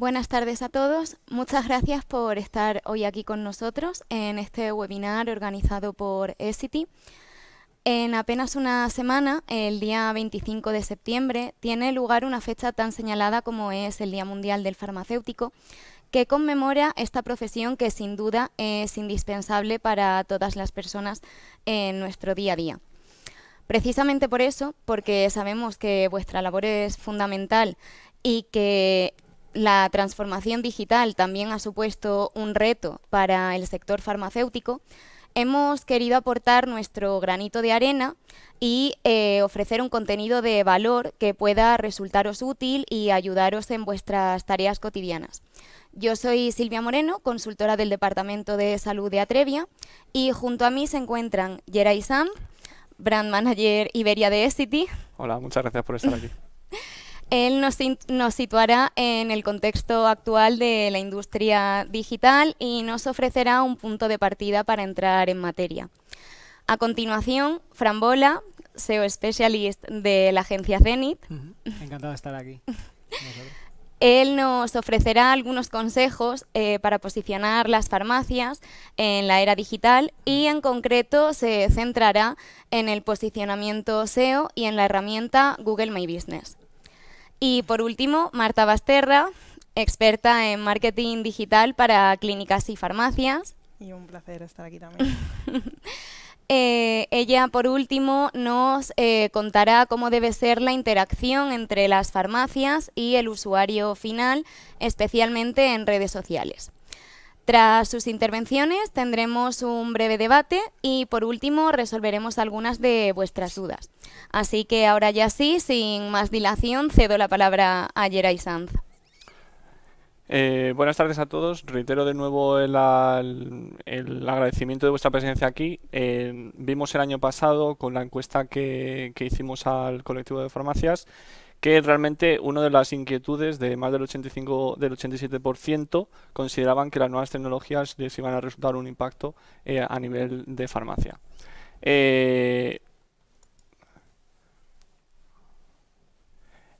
Buenas tardes a todos. Muchas gracias por estar hoy aquí con nosotros en este webinar organizado por ESITI. En apenas una semana, el día 25 de septiembre, tiene lugar una fecha tan señalada como es el Día Mundial del Farmacéutico, que conmemora esta profesión que sin duda es indispensable para todas las personas en nuestro día a día. Precisamente por eso, porque sabemos que vuestra labor es fundamental y que la transformación digital también ha supuesto un reto para el sector farmacéutico. Hemos querido aportar nuestro granito de arena y eh, ofrecer un contenido de valor que pueda resultaros útil y ayudaros en vuestras tareas cotidianas. Yo soy Silvia Moreno, consultora del Departamento de Salud de Atrevia y junto a mí se encuentran Yeray Sam, Brand Manager Iberia de Essity. Hola, muchas gracias por estar aquí. Él nos, situará en el contexto actual de la industria digital y nos ofrecerá un punto de partida para entrar en materia. A continuación, Fran SEO Specialist de la agencia Zenit. Encantado de estar aquí. Él nos ofrecerá algunos consejos eh, para posicionar las farmacias en la era digital y en concreto se centrará en el posicionamiento SEO y en la herramienta Google My Business. Y por último, Marta Basterra, experta en marketing digital para clínicas y farmacias. Y un placer estar aquí también. Eh, ella, por último, nos eh, contará cómo debe ser la interacción entre las farmacias y el usuario final, especialmente en redes sociales. Tras sus intervenciones tendremos un breve debate y por último resolveremos algunas de vuestras dudas. Así que ahora ya sí, sin más dilación, cedo la palabra a Geray Sanz. Eh, buenas tardes a todos. Reitero de nuevo el, agradecimiento de vuestra presencia aquí. Eh, vimos el año pasado con la encuesta que hicimos al colectivo de farmacias que realmente una de las inquietudes de más del 85 del 87% consideraban que las nuevas tecnologías les iban a resultar un impacto eh, a nivel de farmacia. Eh,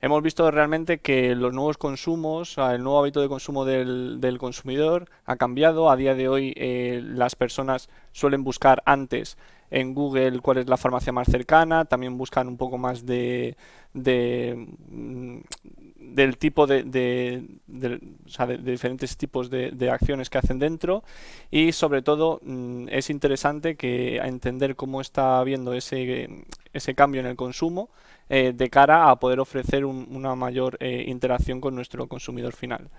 hemos visto realmente que los nuevos consumos, el nuevo hábito de consumo del, consumidor ha cambiado. A día de hoy eh, las personas suelen buscar antes en Google cuál es la farmacia más cercana, también buscan un poco más de, mm, del tipo de, de, diferentes tipos de, acciones que hacen dentro y sobre todo mm, es interesante que entender cómo está habiendo ese, cambio en el consumo eh, de cara a poder ofrecer una mayor eh, interacción con nuestro consumidor final.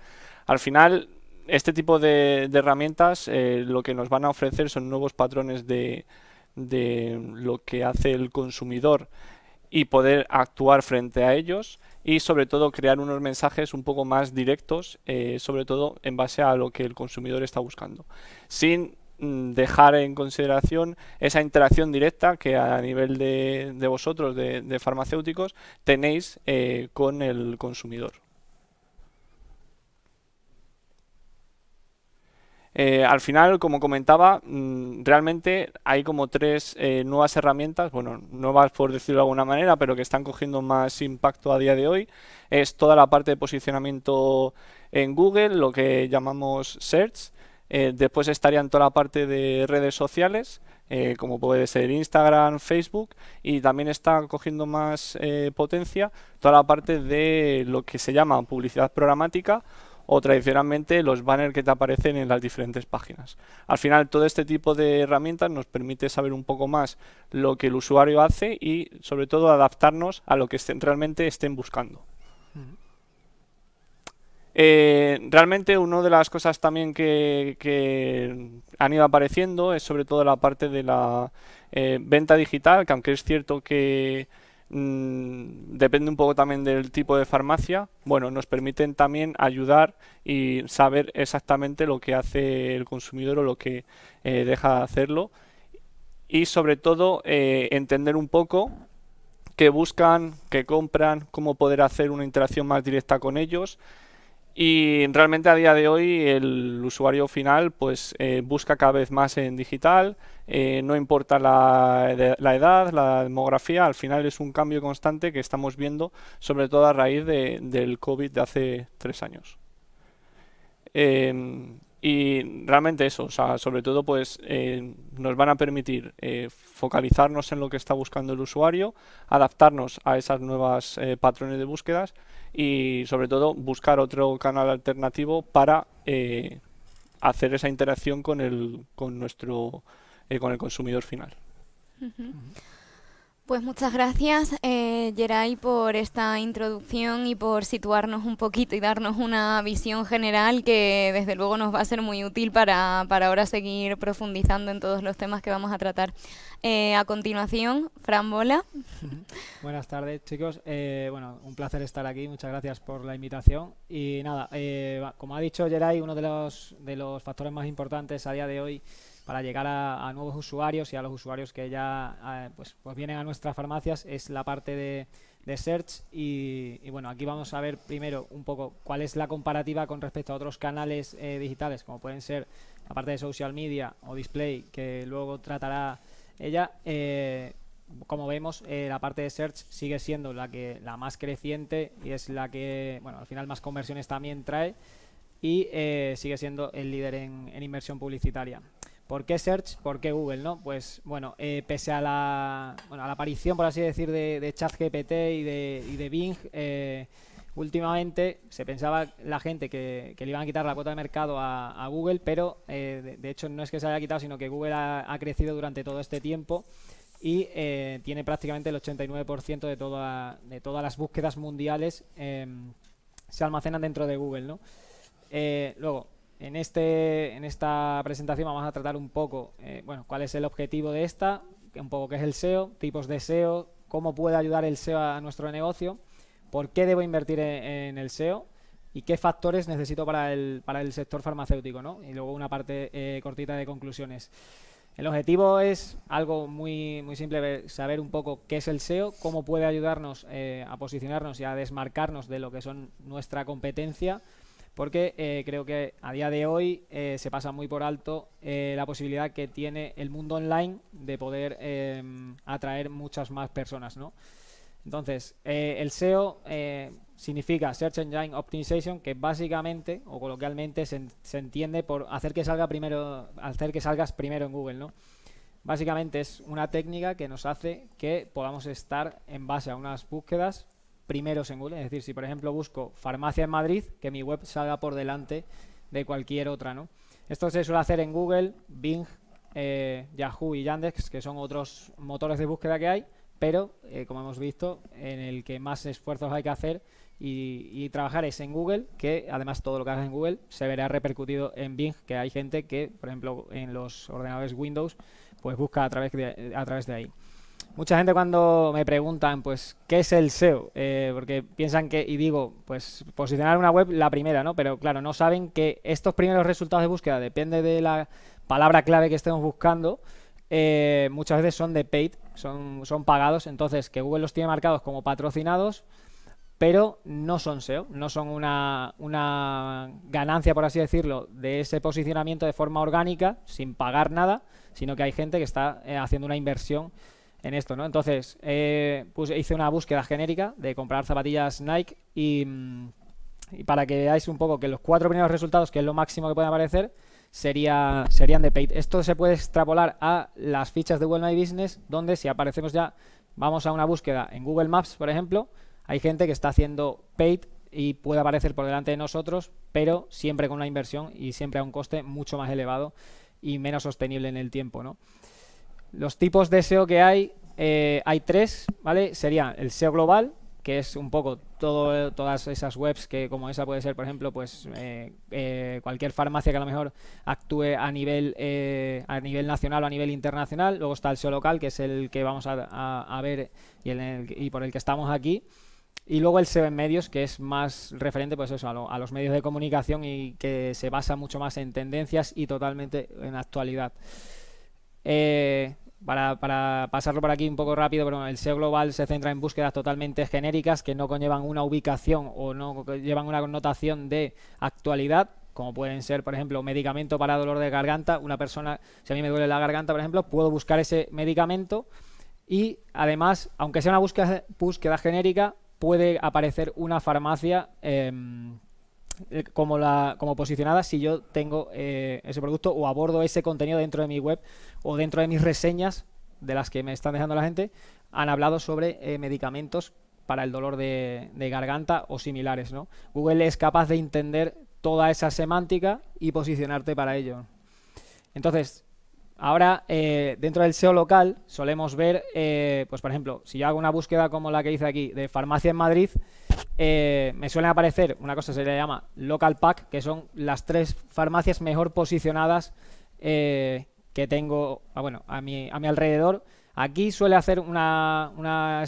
Al final, este tipo de, herramientas eh, lo que nos van a ofrecer son nuevos patrones de, de lo que hace el consumidor y poder actuar frente a ellos y sobre todo crear unos mensajes un poco más directos, eh, sobre todo en base a lo que el consumidor está buscando, sin mm, dejar en consideración esa interacción directa que a nivel de, de vosotros, de, farmacéuticos, tenéis eh, con el consumidor. Eh, al final, como comentaba, mm, realmente hay como tres eh, nuevas herramientas, bueno, nuevas por decirlo de alguna manera, pero que están cogiendo más impacto a día de hoy. Es toda la parte de posicionamiento en Google, lo que llamamos Search. Eh, después estarían toda la parte de redes sociales, como puede ser Instagram, Facebook, y también está cogiendo más potencia toda la parte de lo que se llama publicidad programática o tradicionalmente los banners que te aparecen en las diferentes páginas. Al final todo este tipo de herramientas nos permite saber un poco más lo que el usuario hace y sobre todo adaptarnos a lo que estén, realmente estén buscando. Eh, realmente una de las cosas también que, han ido apareciendo es sobre todo la parte de la eh, venta digital, que aunque es cierto que Mm, depende un poco también del tipo de farmacia, bueno, nos permiten también ayudar y saber exactamente lo que hace el consumidor o lo que eh, deja de hacerlo. Y sobre todo eh, entender un poco qué buscan, qué compran, cómo poder hacer una interacción más directa con ellos. Y realmente a día de hoy el usuario final pues eh, busca cada vez más en digital, eh, no importa la, edad, la demografía, al final es un cambio constante que estamos viendo, sobre todo a raíz del COVID de hace tres años. Em, y realmente eso, sobre todo pues eh, nos van a permitir eh, focalizarnos en lo que está buscando el usuario, adaptarnos a esas nuevas patrones de búsquedas y sobre todo buscar otro canal alternativo para hacer esa interacción con, el, con nuestro eh, con el consumidor final. Pues muchas gracias, eh, Geray, por esta introducción y por situarnos un poquito y darnos una visión general que desde luego nos va a ser muy útil para, para ahora seguir profundizando en todos los temas que vamos a tratar. Eh, a continuación, Fran Bola. Buenas tardes, chicos. Eh, bueno, un placer estar aquí. Muchas gracias por la invitación. Y nada, como ha dicho Geray, uno de los, de los factores más importantes a día de hoy para llegar a, nuevos usuarios y a los usuarios que ya pues, pues, vienen a nuestras farmacias es la parte de, search y, bueno aquí vamos a ver primero un poco cuál es la comparativa con respecto a otros canales eh, digitales como pueden ser la parte de social media o display que luego tratará ella eh, como vemos eh, la parte de search sigue siendo la que la más creciente y es la que bueno al final más conversiones también trae y sigue siendo el líder en inversión publicitaria. ¿Por qué Search? ¿Por qué Google? ¿no? Pues bueno, eh, pese a la, bueno, a la aparición, por así decir, de, ChatGPT y de, y de Bing, eh, últimamente se pensaba la gente que, le iban a quitar la cuota de mercado a, Google, pero eh, de, hecho no es que se haya quitado, sino que Google ha, crecido durante todo este tiempo y tiene prácticamente el 89% de, de todas las búsquedas mundiales se almacenan dentro de Google. ¿no? luego, este, en, esta presentación vamos a tratar un poco, eh, cuál es el objetivo de esta, un poco qué es el SEO, tipos de SEO, cómo puede ayudar el SEO a nuestro negocio, por qué debo invertir e, en, el SEO y qué factores necesito para el, sector farmacéutico, Y luego una parte eh, cortita de conclusiones. El objetivo es algo muy, muy simple, saber un poco qué es el SEO, cómo puede ayudarnos eh, a posicionarnos y a desmarcarnos de lo que son nuestra competencia porque eh, creo que a día de hoy eh, se pasa muy por alto eh, la posibilidad que tiene el mundo online de poder atraer muchas más personas, ¿no? Entonces, el SEO significa Search Engine Optimization, que básicamente o coloquialmente se, entiende por hacer que salga primero, hacer que salgas primero en Google, ¿no? Básicamente es una técnica que nos hace que podamos estar en base a unas búsquedas primeros en Google. Es decir, si por ejemplo busco farmacia en Madrid, que mi web salga por delante de cualquier otra. ¿no? Esto se suele hacer en Google, Bing, eh, Yahoo y Yandex, que son otros motores de búsqueda que hay, pero eh, como hemos visto, en el que más esfuerzos hay que hacer y, trabajar es en Google, que además todo lo que hagas en Google se verá repercutido en Bing, que hay gente que, por ejemplo, en los ordenadores Windows, pues busca a través a través de ahí. Mucha gente cuando me preguntan, pues, ¿qué es el SEO? Eh, porque piensan que, y digo, pues, posicionar una web la primera, ¿no? Pero claro, no saben que estos primeros resultados de búsqueda, depende de la palabra clave que estemos buscando, eh, muchas veces son de paid, son, son pagados, entonces que Google los tiene marcados como patrocinados, pero no son SEO, no son una, una ganancia, por así decirlo, de ese posicionamiento de forma orgánica, sin pagar nada, sino que hay gente que está eh, haciendo una inversión en esto, ¿no? Entonces, pues hice una búsqueda genérica de comprar zapatillas Nike mm, y, para que veáis un poco que los cuatro primeros resultados, que es lo máximo que puede aparecer, sería, serían de paid. Esto se puede extrapolar a las fichas de Google My Business, donde si aparecemos ya, vamos a una búsqueda en Google Maps, por ejemplo, hay gente que está haciendo paid y puede aparecer por delante de nosotros, pero siempre con una inversión y siempre a un coste mucho más elevado y menos sostenible en el tiempo, ¿no? Los tipos de SEO que hay, eh, hay tres, ¿vale? Sería el SEO global, que es un poco todo, todas esas webs que como esa puede ser, por ejemplo, pues eh, eh, cualquier farmacia que a lo mejor actúe a nivel, a nivel nacional o a nivel internacional. Luego está el SEO local, que es el que vamos a, ver y, por el que estamos aquí. Y luego el SEO en medios, que es más referente pues eso, a, los medios de comunicación y que se basa mucho más en tendencias y totalmente en actualidad para, para, pasarlo por aquí un poco rápido, pero el SEO global se centra en búsquedas totalmente genéricas que no conllevan una ubicación o no llevan una connotación de actualidad, como pueden ser, por ejemplo, medicamento para dolor de garganta. Una persona, si a mí me duele la garganta, por ejemplo, puedo buscar ese medicamento y además, aunque sea una búsqueda, búsqueda genérica, puede aparecer una farmacia. Eh, eh, como, la, como posicionada si yo tengo eh, ese producto o abordo ese contenido dentro de mi web o dentro de mis reseñas de las que me están dejando la gente, han hablado sobre eh, medicamentos para el dolor de, de, garganta o similares. ¿no? Google es capaz de entender toda esa semántica y posicionarte para ello. Entonces, Ahora, eh, dentro del SEO local, solemos ver, eh, pues por ejemplo, si yo hago una búsqueda como la que hice aquí de farmacia en Madrid, eh, me suelen aparecer una cosa se le llama local pack, que son las tres farmacias mejor posicionadas que tengo ah, bueno, a, mi, a mi alrededor. Aquí suele hacer una, una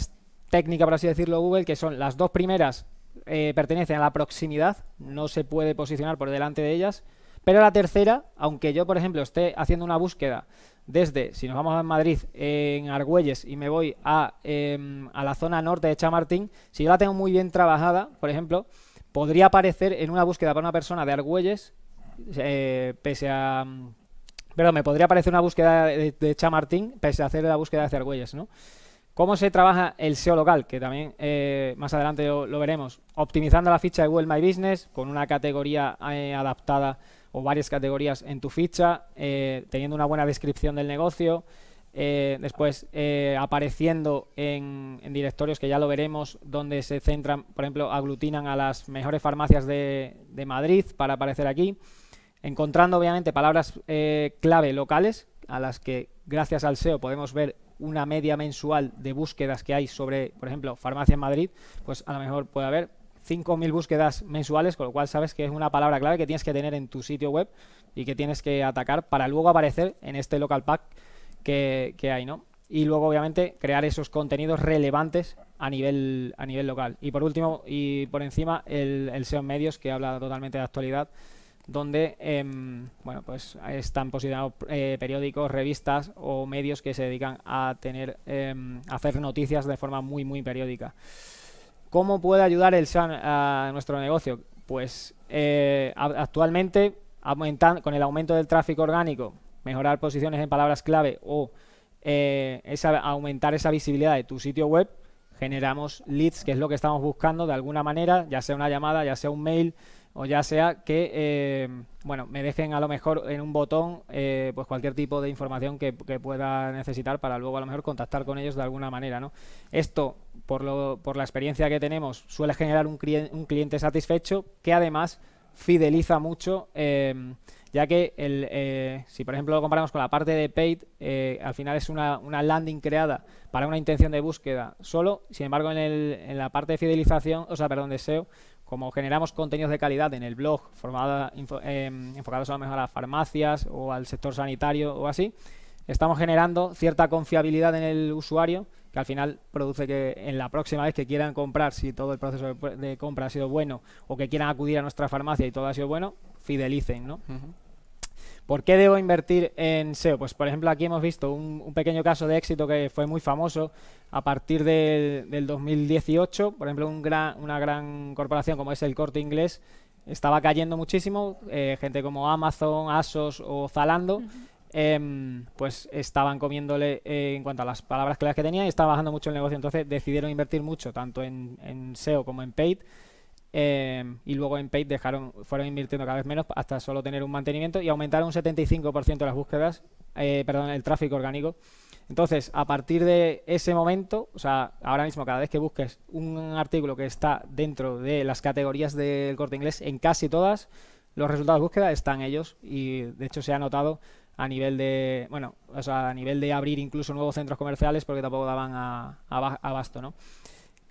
técnica, por así decirlo, Google, que son las dos primeras pertenecen a la proximidad, no se puede posicionar por delante de ellas pero la tercera, aunque yo, por ejemplo, esté haciendo una búsqueda desde, si nos vamos a Madrid, en Argüelles y me voy em, a, la zona norte de Chamartín, si yo la tengo muy bien trabajada, por ejemplo, podría aparecer en una búsqueda para una persona de Argüelles, eh, pese a... Perdón, me podría aparecer una búsqueda de, Chamartín, pese a hacer la búsqueda de Argüelles, ¿no? ¿Cómo se trabaja el SEO local? Que también eh, más adelante lo, veremos. Optimizando la ficha de Google My Business con una categoría eh, adaptada o varias categorías en tu ficha, eh, teniendo una buena descripción del negocio, eh, después eh, apareciendo en, directorios que ya lo veremos, donde se centran, por ejemplo, aglutinan a las mejores farmacias de, Madrid para aparecer aquí, encontrando obviamente palabras clave locales, a las que gracias al SEO podemos ver una media mensual de búsquedas que hay sobre, por ejemplo, farmacia en Madrid, pues a lo mejor puede haber 5.000 búsquedas mensuales, con lo cual sabes que es una palabra clave que tienes que tener en tu sitio web y que tienes que atacar para luego aparecer en este local pack que, hay, ¿no? Y luego, obviamente, crear esos contenidos relevantes a nivel, a nivel local. Y por último, y por encima, el, el SEO medios, que habla totalmente de actualidad, donde em, bueno, pues están posicionados eh, periódicos, revistas o medios que se dedican a tener em, hacer noticias de forma muy muy periódica. ¿Cómo puede ayudar el SAM a nuestro negocio? Pues eh, actualmente con el aumento del tráfico orgánico, mejorar posiciones en palabras clave o eh, aumentar esa visibilidad de tu sitio web, generamos leads, que es lo que estamos buscando de alguna manera, ya sea una llamada, ya sea un mail, o ya sea que eh, bueno me dejen a lo mejor en un botón eh, pues cualquier tipo de información que, pueda necesitar para luego a lo mejor contactar con ellos de alguna manera no esto por lo por la experiencia que tenemos suele generar un, un cliente satisfecho que además fideliza mucho, em, ya que el, eh, si por ejemplo lo comparamos con la parte de paid, eh, al final es una, una, landing creada para una intención de búsqueda solo, sin embargo en, el, la parte de fidelización, o sea, perdón, de SEO, como generamos contenidos de calidad en el blog formada, em, enfocados a lo mejor a las farmacias o al sector sanitario o así, estamos generando cierta confiabilidad en el usuario que al final produce que en la próxima vez que quieran comprar, si todo el proceso de, compra ha sido bueno, o que quieran acudir a nuestra farmacia y todo ha sido bueno, fidelicen, ¿no? ¿Por qué debo invertir en SEO? Pues por ejemplo aquí hemos visto un, pequeño caso de éxito que fue muy famoso a partir del, 2018. Por ejemplo, una gran corporación como es el Corte Inglés estaba cayendo muchísimo. Eh, gente como Amazon, Asos o Zalando Em, pues estaban comiéndole eh, en cuanto a las palabras claves que tenía y estaba bajando mucho el negocio. Entonces decidieron invertir mucho, tanto en, SEO como en paid. Em, y luego en paid dejaron, fueron invirtiendo cada vez menos hasta solo tener un mantenimiento y aumentaron un 75% las búsquedas, eh, perdón, el tráfico orgánico. Entonces, a partir de ese momento, o sea, ahora mismo cada vez que busques un artículo que está dentro de las categorías del corte inglés, en casi todas, los resultados de búsqueda están ellos y de hecho se ha notado a nivel de, bueno, o sea, a nivel de abrir incluso nuevos centros comerciales porque tampoco daban a, ¿no?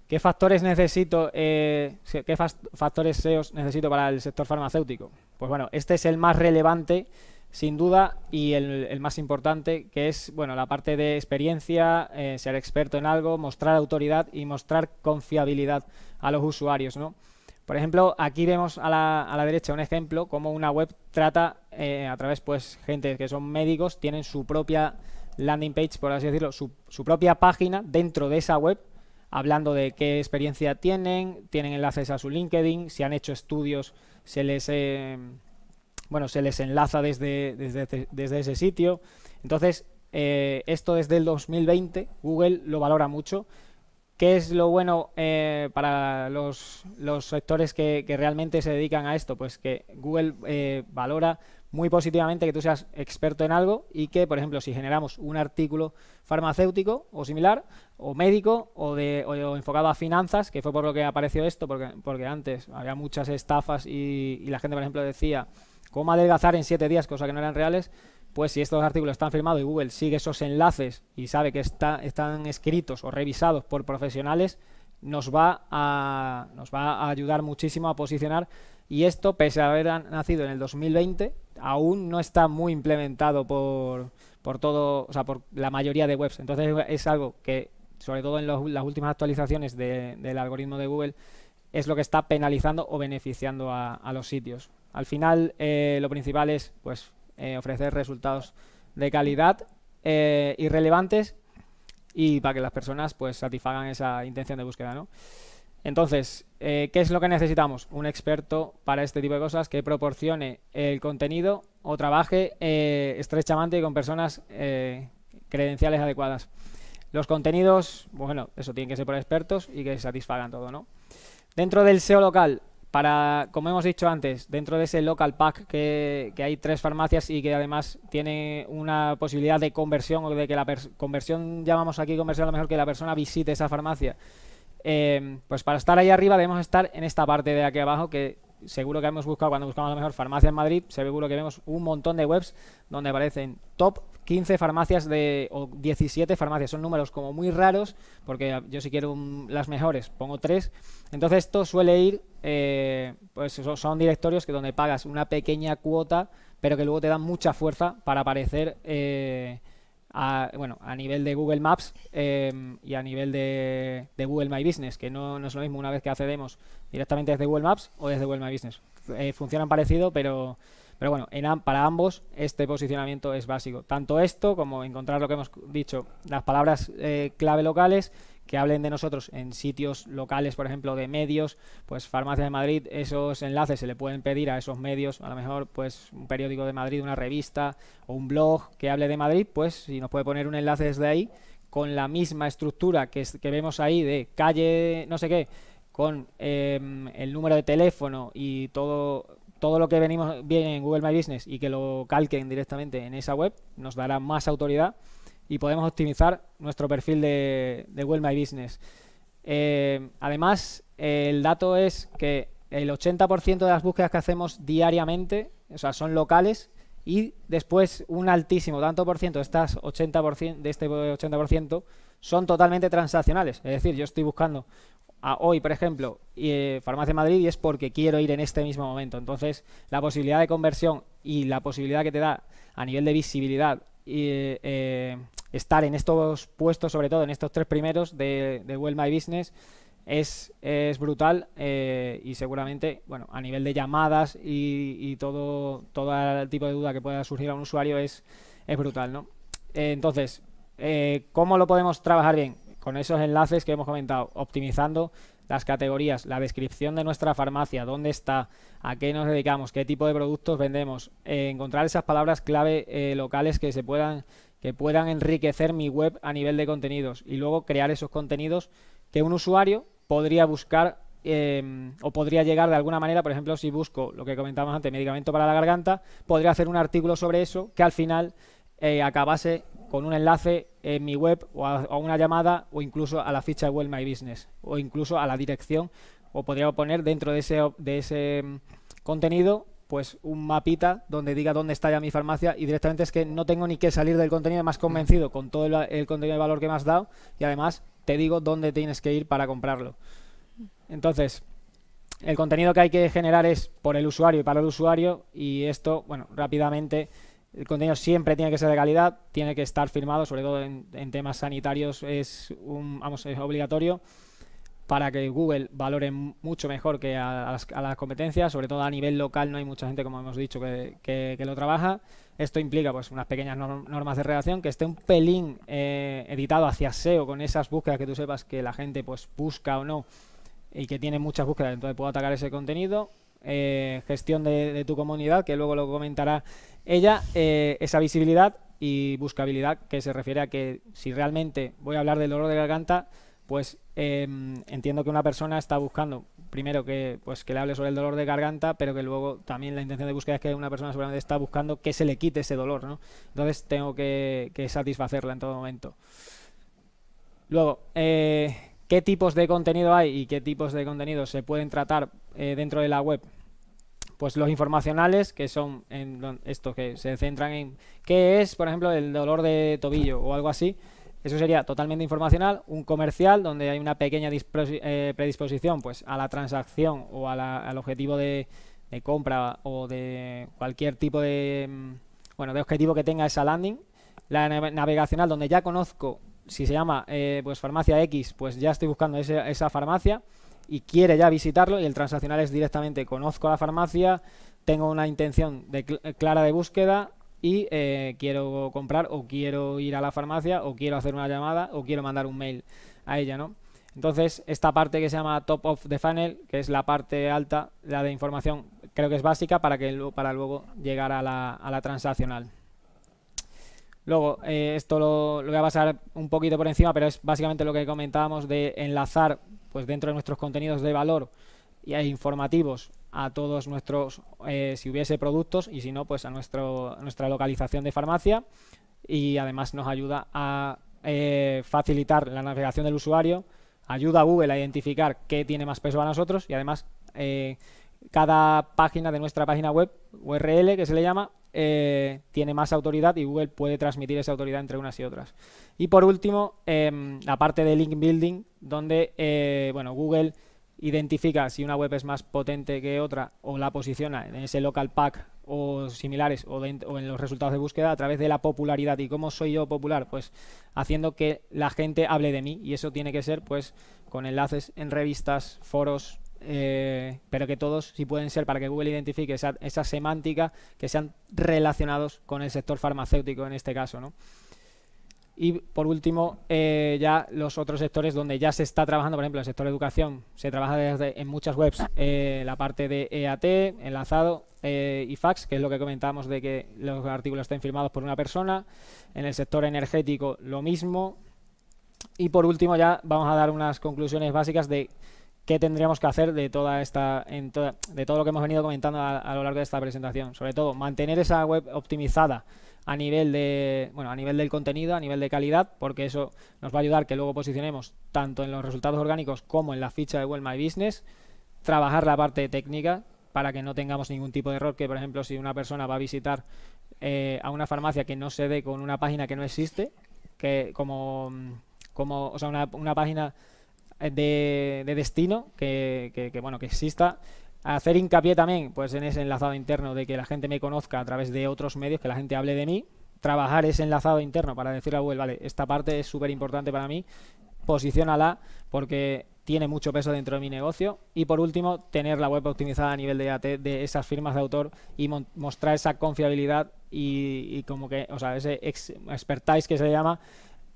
¿Qué factores necesito, eh, qué factores necesito para el sector farmacéutico? Pues bueno, este es el más relevante, sin duda, y el, más importante, que es, bueno, la parte de experiencia, eh, ser experto en algo, mostrar autoridad y mostrar confiabilidad a los usuarios, ¿no? Por ejemplo, aquí vemos a la, a la derecha un ejemplo como una web trata eh, a través, pues, gente que son médicos, tienen su propia landing page, por así decirlo, su, su propia página dentro de esa web, hablando de qué experiencia tienen, tienen enlaces a su LinkedIn, si han hecho estudios, se les... Eh, bueno, se les enlaza desde, desde, ese sitio. Entonces, eh, esto desde el 2020, Google lo valora mucho ¿Qué es lo bueno eh, para los, sectores que, realmente se dedican a esto? Pues que Google eh, valora muy positivamente que tú seas experto en algo y que, por ejemplo, si generamos un artículo farmacéutico o similar, o médico, o, de, o, enfocado a finanzas, que fue por lo que apareció esto, porque, porque antes había muchas estafas y, y la gente, por ejemplo, decía cómo adelgazar en siete días, Cosas que no eran reales, pues si estos artículos están firmados y Google sigue esos enlaces y sabe que están escritos o revisados por profesionales, nos va, a, nos va a ayudar muchísimo a posicionar y esto, pese a haber nacido en el 2020, aún no está muy implementado por, todo, o sea, por la mayoría de webs. Entonces es algo que, sobre todo en las últimas actualizaciones del algoritmo de Google, es lo que está penalizando o beneficiando a, los sitios. Al final, eh, lo principal es, pues, eh, ofrecer resultados de calidad y eh, relevantes y para que las personas pues satisfagan esa intención de búsqueda, ¿no? Entonces, eh, ¿qué es lo que necesitamos? Un experto para este tipo de cosas que proporcione el contenido o trabaje eh, estrechamente con personas credenciales adecuadas. Los contenidos, bueno, eso tiene que ser por expertos y que satisfagan todo, ¿no? Dentro del SEO local, para, como hemos dicho antes, dentro de ese local pack que, hay tres farmacias y que además tiene una posibilidad de conversión o de que la conversión, llamamos aquí conversión a lo mejor que la persona visite esa farmacia, eh, pues para estar ahí arriba debemos estar en esta parte de aquí abajo que seguro que hemos buscado cuando buscamos a mejor farmacia en Madrid, seguro que vemos un montón de webs donde aparecen top 15 farmacias de, o 17 farmacias. Son números como muy raros, porque yo si quiero las mejores pongo tres. Entonces esto suele ir, eh, pues son directorios que donde pagas una pequeña cuota, pero que luego te dan mucha fuerza para aparecer eh, a, bueno, a nivel de Google Maps eh, y a nivel de, de, Google My Business, que no, no, es lo mismo una vez que accedemos directamente desde Google Maps o desde Google My Business. Eh, funcionan parecido, pero pero bueno, en, para ambos este posicionamiento es básico. Tanto esto como encontrar lo que hemos dicho, las palabras eh, clave locales que hablen de nosotros en sitios locales, por ejemplo, de medios, pues Farmacia de Madrid, esos enlaces se le pueden pedir a esos medios, a lo mejor pues un periódico de Madrid, una revista o un blog que hable de Madrid, pues si nos puede poner un enlace desde ahí con la misma estructura que, que vemos ahí de calle no sé qué, con em, el número de teléfono y todo todo lo que venimos bien en Google My Business y que lo calquen directamente en esa web nos dará más autoridad y podemos optimizar nuestro perfil de, Google My Business. Eh, además, el dato es que el 80% de las búsquedas que hacemos diariamente, o sea, son locales y después un altísimo tanto por ciento estas 80%, de este 80% son totalmente transaccionales. Es decir, yo estoy buscando a hoy, por ejemplo, y eh, Farmacia Madrid y es porque quiero ir en este mismo momento. Entonces, la posibilidad de conversión y la posibilidad que te da a nivel de visibilidad y eh, eh, estar en estos puestos, sobre todo en estos tres primeros de, de Well My Business, es, es brutal y seguramente, bueno, a nivel de llamadas y, todo, todo el tipo de duda que pueda surgir a un usuario es, es brutal, ¿no? entonces, ¿cómo lo podemos trabajar bien? con esos enlaces que hemos comentado, optimizando las categorías, la descripción de nuestra farmacia, dónde está, a qué nos dedicamos, qué tipo de productos vendemos, eh, encontrar esas palabras clave eh, locales que se puedan que puedan enriquecer mi web a nivel de contenidos y luego crear esos contenidos que un usuario podría buscar em, o podría llegar de alguna manera, por ejemplo, si busco lo que comentábamos antes, medicamento para la garganta, podría hacer un artículo sobre eso que al final eh, acabase con un enlace en mi web o a, una llamada o incluso a la ficha de Well My Business o incluso a la dirección o podría poner dentro de ese, de ese mm, contenido pues un mapita donde diga dónde está ya mi farmacia y directamente es que no tengo ni que salir del contenido más convencido con todo el, el, contenido de valor que me has dado y además te digo dónde tienes que ir para comprarlo. Entonces, el contenido que hay que generar es por el usuario y para el usuario y esto, bueno, rápidamente el contenido siempre tiene que ser de calidad, tiene que estar firmado, sobre todo en, temas sanitarios es, un, vamos, es obligatorio para que Google valore mucho mejor que a, las, competencias, sobre todo a nivel local no hay mucha gente, como hemos dicho, que, lo trabaja. Esto implica pues unas pequeñas normas de redacción, que esté un pelín eh, editado hacia SEO con esas búsquedas que tú sepas que la gente pues busca o no y que tiene muchas búsquedas, entonces puedo atacar ese contenido eh, gestión de, tu comunidad, que luego lo comentará ella, eh, esa visibilidad y buscabilidad que se refiere a que si realmente voy a hablar del dolor de garganta, pues em, entiendo que una persona está buscando primero que pues que le hable sobre el dolor de garganta, pero que luego también la intención de búsqueda es que una persona seguramente está buscando que se le quite ese dolor, ¿no? Entonces tengo que, satisfacerla en todo momento. Luego, eh, ¿qué tipos de contenido hay y qué tipos de contenido se pueden tratar dentro de la web? pues los informacionales, que son en estos que se centran en qué es, por ejemplo, el dolor de tobillo o algo así. Eso sería totalmente informacional, un comercial donde hay una pequeña eh, predisposición pues, a la transacción o al objetivo de, compra o de cualquier tipo de, mm, bueno, de objetivo que tenga esa landing. La navegacional donde ya conozco, si se llama eh, pues farmacia X, pues ya estoy buscando esa farmacia y quiere ya visitarlo y el transaccional es directamente conozco la farmacia, tengo una intención eh, clara de búsqueda y eh, quiero comprar o quiero ir a la farmacia o quiero hacer una llamada o quiero mandar un mail a ella, ¿no? Entonces, esta parte que se llama top of the funnel, que es la parte alta, la de información, creo que es básica para, que, para luego llegar a la, a la transaccional. Luego, eh, esto lo, voy a pasar un poquito por encima, pero es básicamente lo que comentábamos de enlazar pues dentro de nuestros contenidos de valor e informativos a todos nuestros, eh, si hubiese productos, y si no, pues a nuestro, nuestra localización de farmacia. Y además nos ayuda a eh, facilitar la navegación del usuario, ayuda a Google a identificar qué tiene más peso a nosotros y además cada página de nuestra página web, URL que se le llama, eh, tiene más autoridad y Google puede transmitir esa autoridad entre unas y otras. Y por último, em, la parte de link building, donde eh, bueno, Google identifica si una web es más potente que otra o la posiciona en ese local pack o similares o, o, en los resultados de búsqueda a través de la popularidad. ¿Y cómo soy yo popular? Pues haciendo que la gente hable de mí y eso tiene que ser pues con enlaces en revistas, foros, eh, pero que todos, si pueden ser, para que Google identifique esa, semántica, que sean relacionados con el sector farmacéutico en este caso, Y por último, eh, ya los otros sectores donde ya se está trabajando, por ejemplo, el sector de educación, se trabaja en muchas webs eh, la parte de EAT, enlazado y fax, que es lo que comentábamos de que los artículos estén firmados por una persona. En el sector energético, lo mismo. Y por último, ya vamos a dar unas conclusiones básicas de qué tendríamos que hacer de toda esta de todo lo que hemos venido comentando a, lo largo de esta presentación sobre todo mantener esa web optimizada a nivel de bueno a nivel del contenido a nivel de calidad porque eso nos va a ayudar que luego posicionemos tanto en los resultados orgánicos como en la ficha de Well My Business trabajar la parte técnica para que no tengamos ningún tipo de error que por ejemplo si una persona va a visitar eh, a una farmacia que no se dé con una página que no existe que como como o sea una, una página eh, de, destino que, bueno, que exista. Hacer hincapié también pues, en ese enlazado interno de que la gente me conozca a través de otros medios, que la gente hable de mí. Trabajar ese enlazado interno para decirle a Google, vale, esta parte es súper importante para mí, posicionala porque tiene mucho peso dentro de mi negocio. Y por último, tener la web optimizada a nivel de esas firmas de autor y mostrar esa confiabilidad y, y, como que, o sea, ese expertise que se llama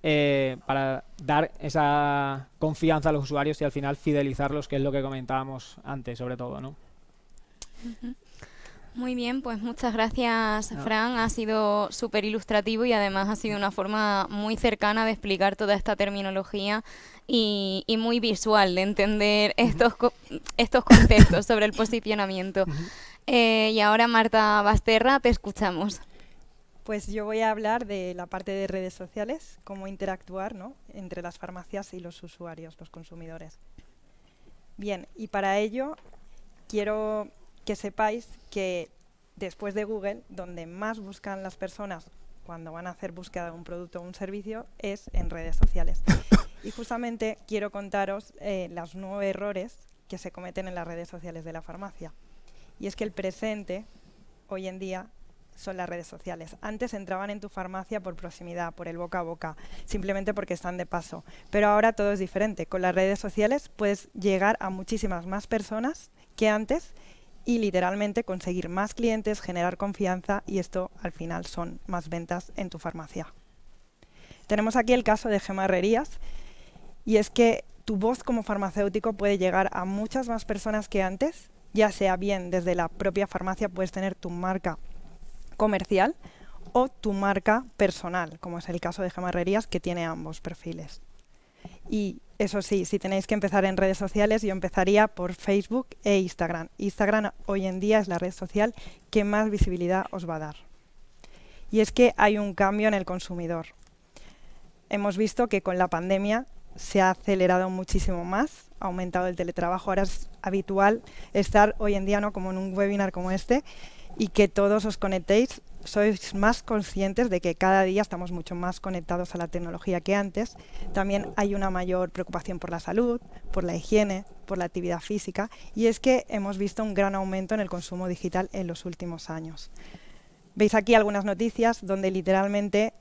eh, para dar esa confianza a los usuarios y al final fidelizarlos, que es lo que comentábamos antes, sobre todo, ¿no? Muy bien, pues muchas gracias, Fran. Ha sido súper ilustrativo y además ha sido una forma muy cercana de explicar toda esta terminología y, muy visual de entender estos, estos conceptos sobre el posicionamiento. Eh, y ahora, Marta Basterra, te escuchamos. Pues yo voy a hablar de la parte de redes sociales, cómo interactuar ¿no? entre las farmacias y los usuarios, los consumidores. Bien, y para ello quiero que sepáis que después de Google, donde más buscan las personas cuando van a hacer búsqueda de un producto o un servicio es en redes sociales. Y justamente quiero contaros eh, los nueve errores que se cometen en las redes sociales de la farmacia. Y es que el presente, hoy en día, son las redes sociales. Antes entraban en tu farmacia por proximidad, por el boca a boca, simplemente porque están de paso. Pero ahora todo es diferente. Con las redes sociales puedes llegar a muchísimas más personas que antes y literalmente conseguir más clientes, generar confianza y esto al final son más ventas en tu farmacia. Tenemos aquí el caso de Gemarrerías y es que tu voz como farmacéutico puede llegar a muchas más personas que antes, ya sea bien desde la propia farmacia puedes tener tu marca comercial o tu marca personal, como es el caso de Jamarrerías, que tiene ambos perfiles. Y eso sí, si tenéis que empezar en redes sociales, yo empezaría por Facebook e Instagram. Instagram hoy en día es la red social que más visibilidad os va a dar. Y es que hay un cambio en el consumidor. Hemos visto que con la pandemia se ha acelerado muchísimo más, ha aumentado el teletrabajo, ahora es habitual estar hoy en día no como en un webinar como este, y que todos os conectéis, sois más conscientes de que cada día estamos mucho más conectados a la tecnología que antes. También hay una mayor preocupación por la salud, por la higiene, por la actividad física y es que hemos visto un gran aumento en el consumo digital en los últimos años. Veis aquí algunas noticias donde literalmente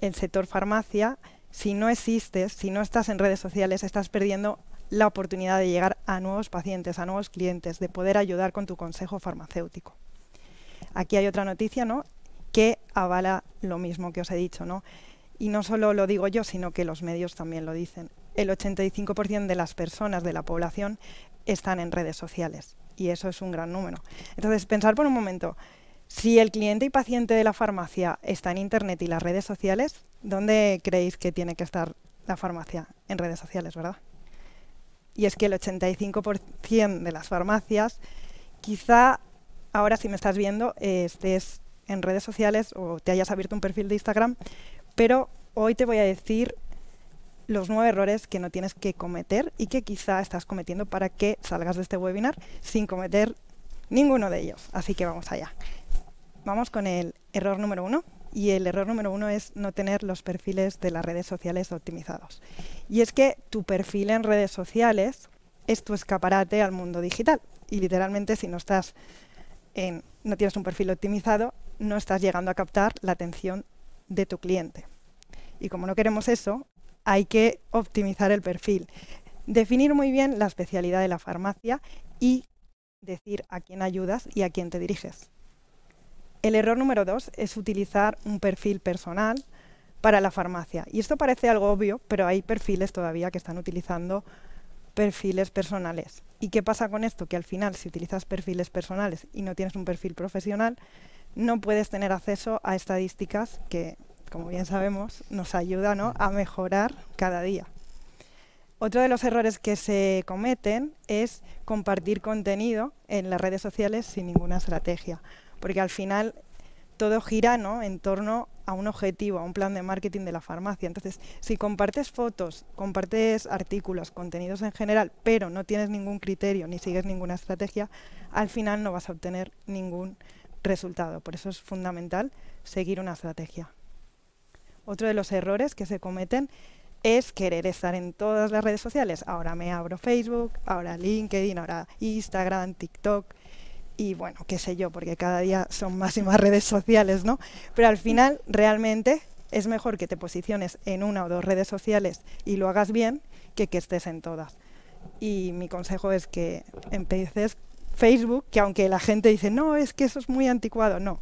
el sector farmacia, si no existes, si no estás en redes sociales, estás perdiendo la oportunidad de llegar a nuevos pacientes, a nuevos clientes, de poder ayudar con tu consejo farmacéutico aquí hay otra noticia ¿no? que avala lo mismo que os he dicho. ¿no? Y no solo lo digo yo, sino que los medios también lo dicen. El 85% de las personas de la población están en redes sociales y eso es un gran número. Entonces, pensar por un momento, si el cliente y paciente de la farmacia está en Internet y las redes sociales, ¿dónde creéis que tiene que estar la farmacia? En redes sociales, ¿verdad? Y es que el 85% de las farmacias quizá ahora si me estás viendo, estés en redes sociales o te hayas abierto un perfil de Instagram, pero hoy te voy a decir los nueve errores que no tienes que cometer y que quizá estás cometiendo para que salgas de este webinar sin cometer ninguno de ellos. Así que vamos allá. Vamos con el error número uno. Y el error número uno es no tener los perfiles de las redes sociales optimizados. Y es que tu perfil en redes sociales es tu escaparate al mundo digital. Y literalmente si no estás no tienes un perfil optimizado, no estás llegando a captar la atención de tu cliente. Y como no queremos eso, hay que optimizar el perfil. Definir muy bien la especialidad de la farmacia y decir a quién ayudas y a quién te diriges. El error número dos es utilizar un perfil personal para la farmacia. Y esto parece algo obvio, pero hay perfiles todavía que están utilizando perfiles personales. ¿Y qué pasa con esto? Que al final, si utilizas perfiles personales y no tienes un perfil profesional, no puedes tener acceso a estadísticas que, como bien sabemos, nos ayudan a mejorar cada día. Otro de los errores que se cometen es compartir contenido en las redes sociales sin ninguna estrategia, porque al final todo gira ¿no? en torno a un objetivo, a un plan de marketing de la farmacia. Entonces, si compartes fotos, compartes artículos, contenidos en general, pero no tienes ningún criterio ni sigues ninguna estrategia, al final no vas a obtener ningún resultado. Por eso es fundamental seguir una estrategia. Otro de los errores que se cometen es querer estar en todas las redes sociales. Ahora me abro Facebook, ahora LinkedIn, ahora Instagram, TikTok y bueno, qué sé yo, porque cada día son más y más redes sociales, ¿no? Pero al final realmente es mejor que te posiciones en una o dos redes sociales y lo hagas bien que que estés en todas. Y mi consejo es que empieces Facebook, que aunque la gente dice, no, es que eso es muy anticuado, no.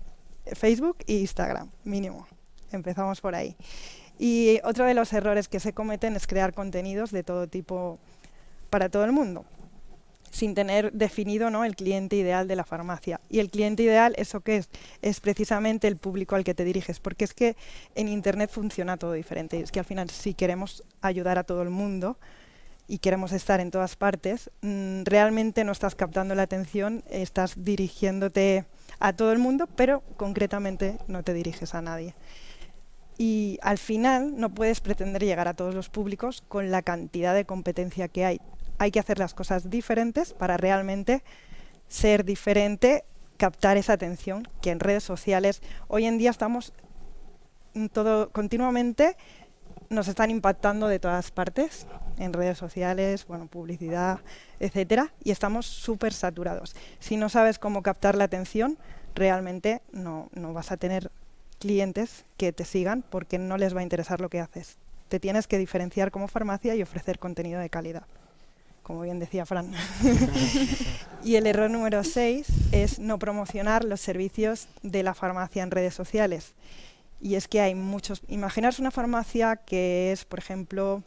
Facebook e Instagram, mínimo. Empezamos por ahí. Y otro de los errores que se cometen es crear contenidos de todo tipo para todo el mundo sin tener definido ¿no? el cliente ideal de la farmacia. Y el cliente ideal, ¿eso qué es? Es precisamente el público al que te diriges, porque es que en Internet funciona todo diferente. Es que al final, si queremos ayudar a todo el mundo y queremos estar en todas partes, mm, realmente no estás captando la atención, estás dirigiéndote a todo el mundo, pero concretamente no te diriges a nadie. Y al final no puedes pretender llegar a todos los públicos con la cantidad de competencia que hay hay que hacer las cosas diferentes para realmente ser diferente, captar esa atención que en redes sociales hoy en día estamos mm, todo continuamente nos están impactando de todas partes, en redes sociales, bueno, publicidad, etcétera, y estamos súper saturados. Si no sabes cómo captar la atención, realmente no, no vas a tener clientes que te sigan porque no les va a interesar lo que haces. Te tienes que diferenciar como farmacia y ofrecer contenido de calidad como bien decía Fran. y el error número 6 es no promocionar los servicios de la farmacia en redes sociales. Y es que hay muchos... Imaginaos una farmacia que es, por ejemplo,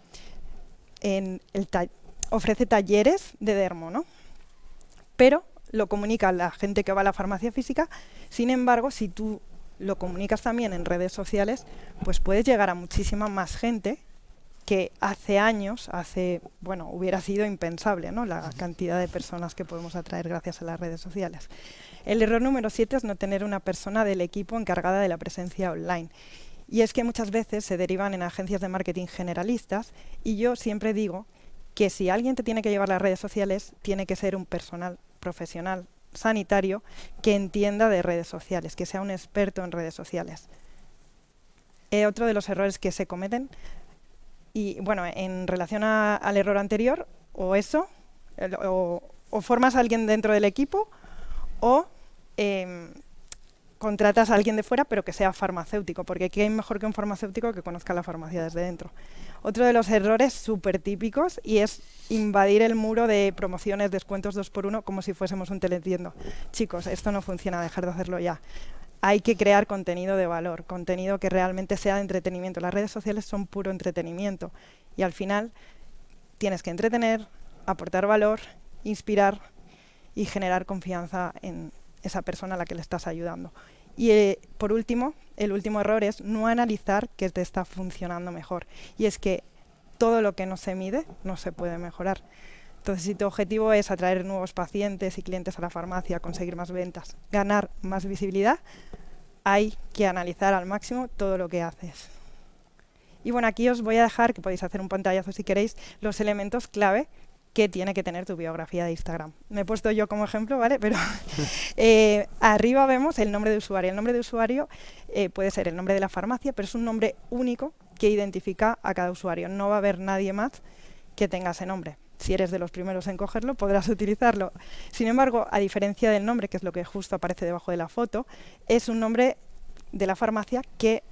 en el ofrece talleres de dermo, ¿no? Pero lo comunica la gente que va a la farmacia física. Sin embargo, si tú lo comunicas también en redes sociales, pues puedes llegar a muchísima más gente que hace años, hace, bueno, hubiera sido impensable, ¿no? La cantidad de personas que podemos atraer gracias a las redes sociales. El error número siete es no tener una persona del equipo encargada de la presencia online. Y es que muchas veces se derivan en agencias de marketing generalistas y yo siempre digo que si alguien te tiene que llevar las redes sociales, tiene que ser un personal profesional sanitario que entienda de redes sociales, que sea un experto en redes sociales. Eh, otro de los errores que se cometen y bueno, en relación al error anterior, o eso, o, formas a alguien dentro del equipo, o em, contratas a alguien de fuera, pero que sea farmacéutico, porque qué hay mejor que un farmacéutico que conozca la farmacia desde dentro. Otro de los errores súper típicos y es invadir el muro de promociones, descuentos dos por uno como si fuésemos un teletiendo. Chicos, esto no funciona, dejar de hacerlo ya hay que crear contenido de valor, contenido que realmente sea de entretenimiento. Las redes sociales son puro entretenimiento y al final tienes que entretener, aportar valor, inspirar y generar confianza en esa persona a la que le estás ayudando. Y eh, por último, el último error es no analizar qué te está funcionando mejor. Y es que todo lo que no se mide no se puede mejorar. Entonces, si tu objetivo es atraer nuevos pacientes y clientes a la farmacia, conseguir más ventas, ganar más visibilidad, hay que analizar al máximo todo lo que haces. Y bueno, aquí os voy a dejar, que podéis hacer un pantallazo si queréis, los elementos clave que tiene que tener tu biografía de Instagram. Me he puesto yo como ejemplo, ¿vale? Pero eh, arriba vemos el nombre de usuario. El nombre de usuario eh, puede ser el nombre de la farmacia, pero es un nombre único que identifica a cada usuario. No va a haber nadie más que tenga ese nombre si eres de los primeros en cogerlo, podrás utilizarlo. Sin embargo, a diferencia del nombre, que es lo que justo aparece debajo de la foto, es un nombre de la farmacia que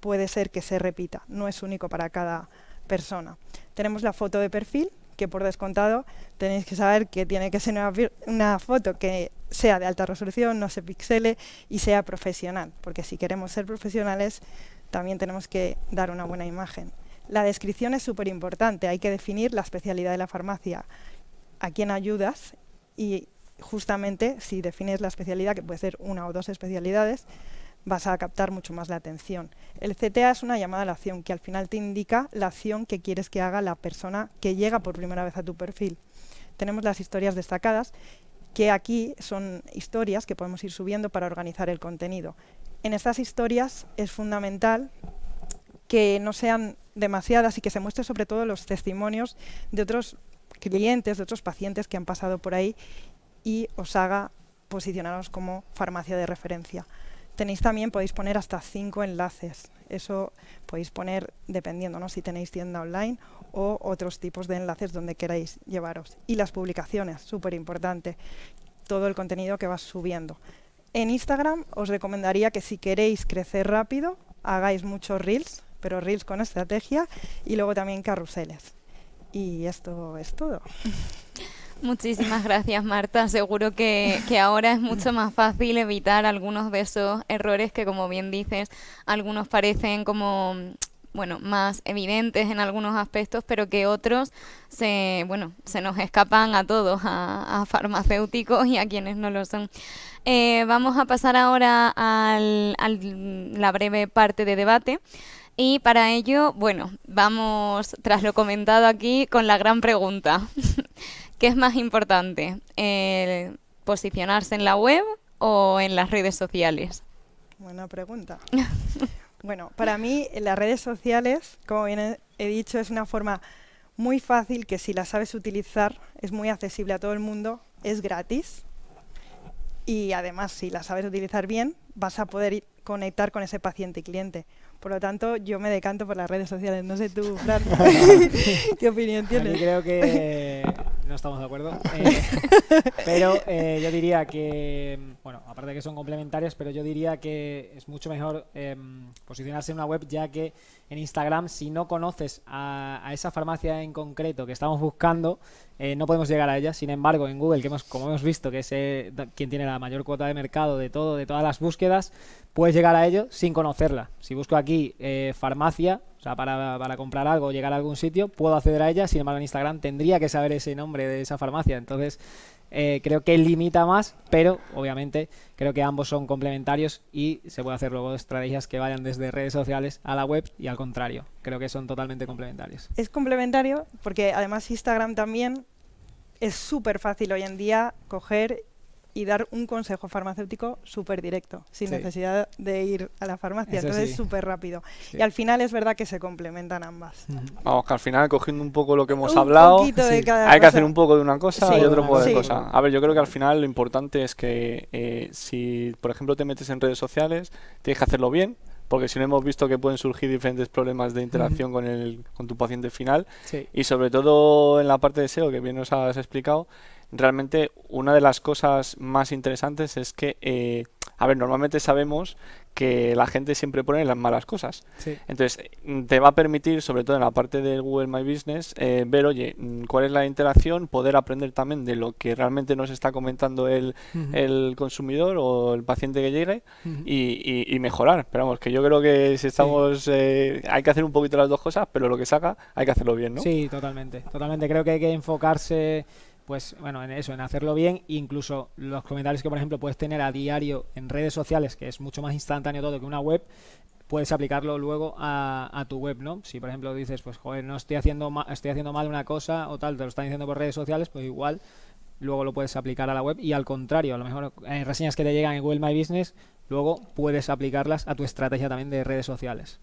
puede ser que se repita, no es único para cada persona. Tenemos la foto de perfil, que por descontado tenéis que saber que tiene que ser una, foto que sea de alta resolución, no se pixele y sea profesional, porque si queremos ser profesionales también tenemos que dar una buena imagen. La descripción es súper importante, hay que definir la especialidad de la farmacia, a quién ayudas y justamente si defines la especialidad, que puede ser una o dos especialidades, vas a captar mucho más la atención. El CTA es una llamada a la acción que al final te indica la acción que quieres que haga la persona que llega por primera vez a tu perfil. Tenemos las historias destacadas, que aquí son historias que podemos ir subiendo para organizar el contenido. En estas historias es fundamental que no sean demasiadas y que se muestre sobre todo los testimonios de otros clientes, de otros pacientes que han pasado por ahí y os haga posicionaros como farmacia de referencia. Tenéis también, podéis poner hasta cinco enlaces. Eso podéis poner dependiendo si tenéis tienda online o otros tipos de enlaces donde queráis llevaros. Y las publicaciones, súper importante. Todo el contenido que vas subiendo. En Instagram os recomendaría que si queréis crecer rápido, hagáis muchos reels, pero reels con estrategia y luego también carruseles. Y esto es todo. Muchísimas gracias Marta. Seguro que, ahora es mucho más fácil evitar algunos de esos errores que, como bien dices, algunos parecen como bueno, más evidentes en algunos aspectos, pero que otros se, bueno, se nos escapan a todos, a, farmacéuticos y a quienes no lo son. Eh, vamos a pasar ahora a la breve parte de debate. Y para ello, bueno, vamos, tras lo comentado aquí, con la gran pregunta. ¿Qué es más importante? ¿Posicionarse en la web o en las redes sociales? Buena pregunta. bueno, para mí las redes sociales, como bien he dicho, es una forma muy fácil que si la sabes utilizar es muy accesible a todo el mundo, es gratis y además si la sabes utilizar bien vas a poder conectar con ese paciente y cliente. Por lo tanto, yo me decanto por las redes sociales. No sé tú, Fran, ¿qué opinión tienes? Yo creo que no estamos de acuerdo. Eh, pero eh, yo diría que, bueno, aparte de que son complementarias, pero yo diría que es mucho mejor em, posicionarse en una web ya que en Instagram, si no conoces a, esa farmacia en concreto que estamos buscando, eh, no podemos llegar a ella. Sin embargo, en Google, que hemos, como hemos visto, que es quien tiene la mayor cuota de mercado de todo, de todas las búsquedas, puedes llegar a ello sin conocerla. Si busco aquí farmacia, sea, para, comprar algo, llegar a algún sitio, puedo acceder a ella, sin embargo en Instagram tendría que saber ese nombre de esa farmacia. Entonces, eh, creo que limita más, pero obviamente creo que ambos son complementarios y se puede hacer luego estrategias que vayan desde redes sociales a la web y al contrario. Creo que son totalmente complementarios. Es complementario porque además Instagram también es súper fácil hoy en día coger y dar un consejo farmacéutico súper directo, sin necesidad de ir a la farmacia. Entonces, súper rápido. Y al final es verdad que se complementan ambas. Vamos, que al final, cogiendo un poco lo que hemos hablado, hay que hacer un poco de una cosa y otro poco de cosa. A ver, yo creo que al final lo importante es que eh, si, por ejemplo, te metes en redes sociales, tienes que hacerlo bien porque si no hemos visto que pueden surgir diferentes problemas de interacción con, el, con tu paciente final y sobre todo en la parte de SEO que bien nos has explicado, realmente una de las cosas más interesantes es que, eh, a ver, normalmente sabemos que la gente siempre pone las malas cosas. Entonces, te va a permitir, sobre todo en la parte del Google My Business, eh, ver, oye, mm, cuál es la interacción, poder aprender también de lo que realmente nos está comentando el, consumidor o el paciente que llegue y, mejorar. Esperamos, que yo creo que si estamos, eh, hay que hacer un poquito las dos cosas, pero lo que saca hay que hacerlo bien, ¿no? Sí, totalmente, totalmente. Creo que hay que enfocarse pues bueno, en eso, en hacerlo bien, incluso los comentarios que por ejemplo puedes tener a diario en redes sociales, que es mucho más instantáneo todo que una web, puedes aplicarlo luego a, tu web, ¿no? Si por ejemplo dices, pues joder, no estoy haciendo mal, estoy haciendo mal una cosa o tal, te lo están diciendo por redes sociales, pues igual luego lo puedes aplicar a la web y al contrario, a lo mejor en eh, reseñas que te llegan en Google My Business, luego puedes aplicarlas a tu estrategia también de redes sociales.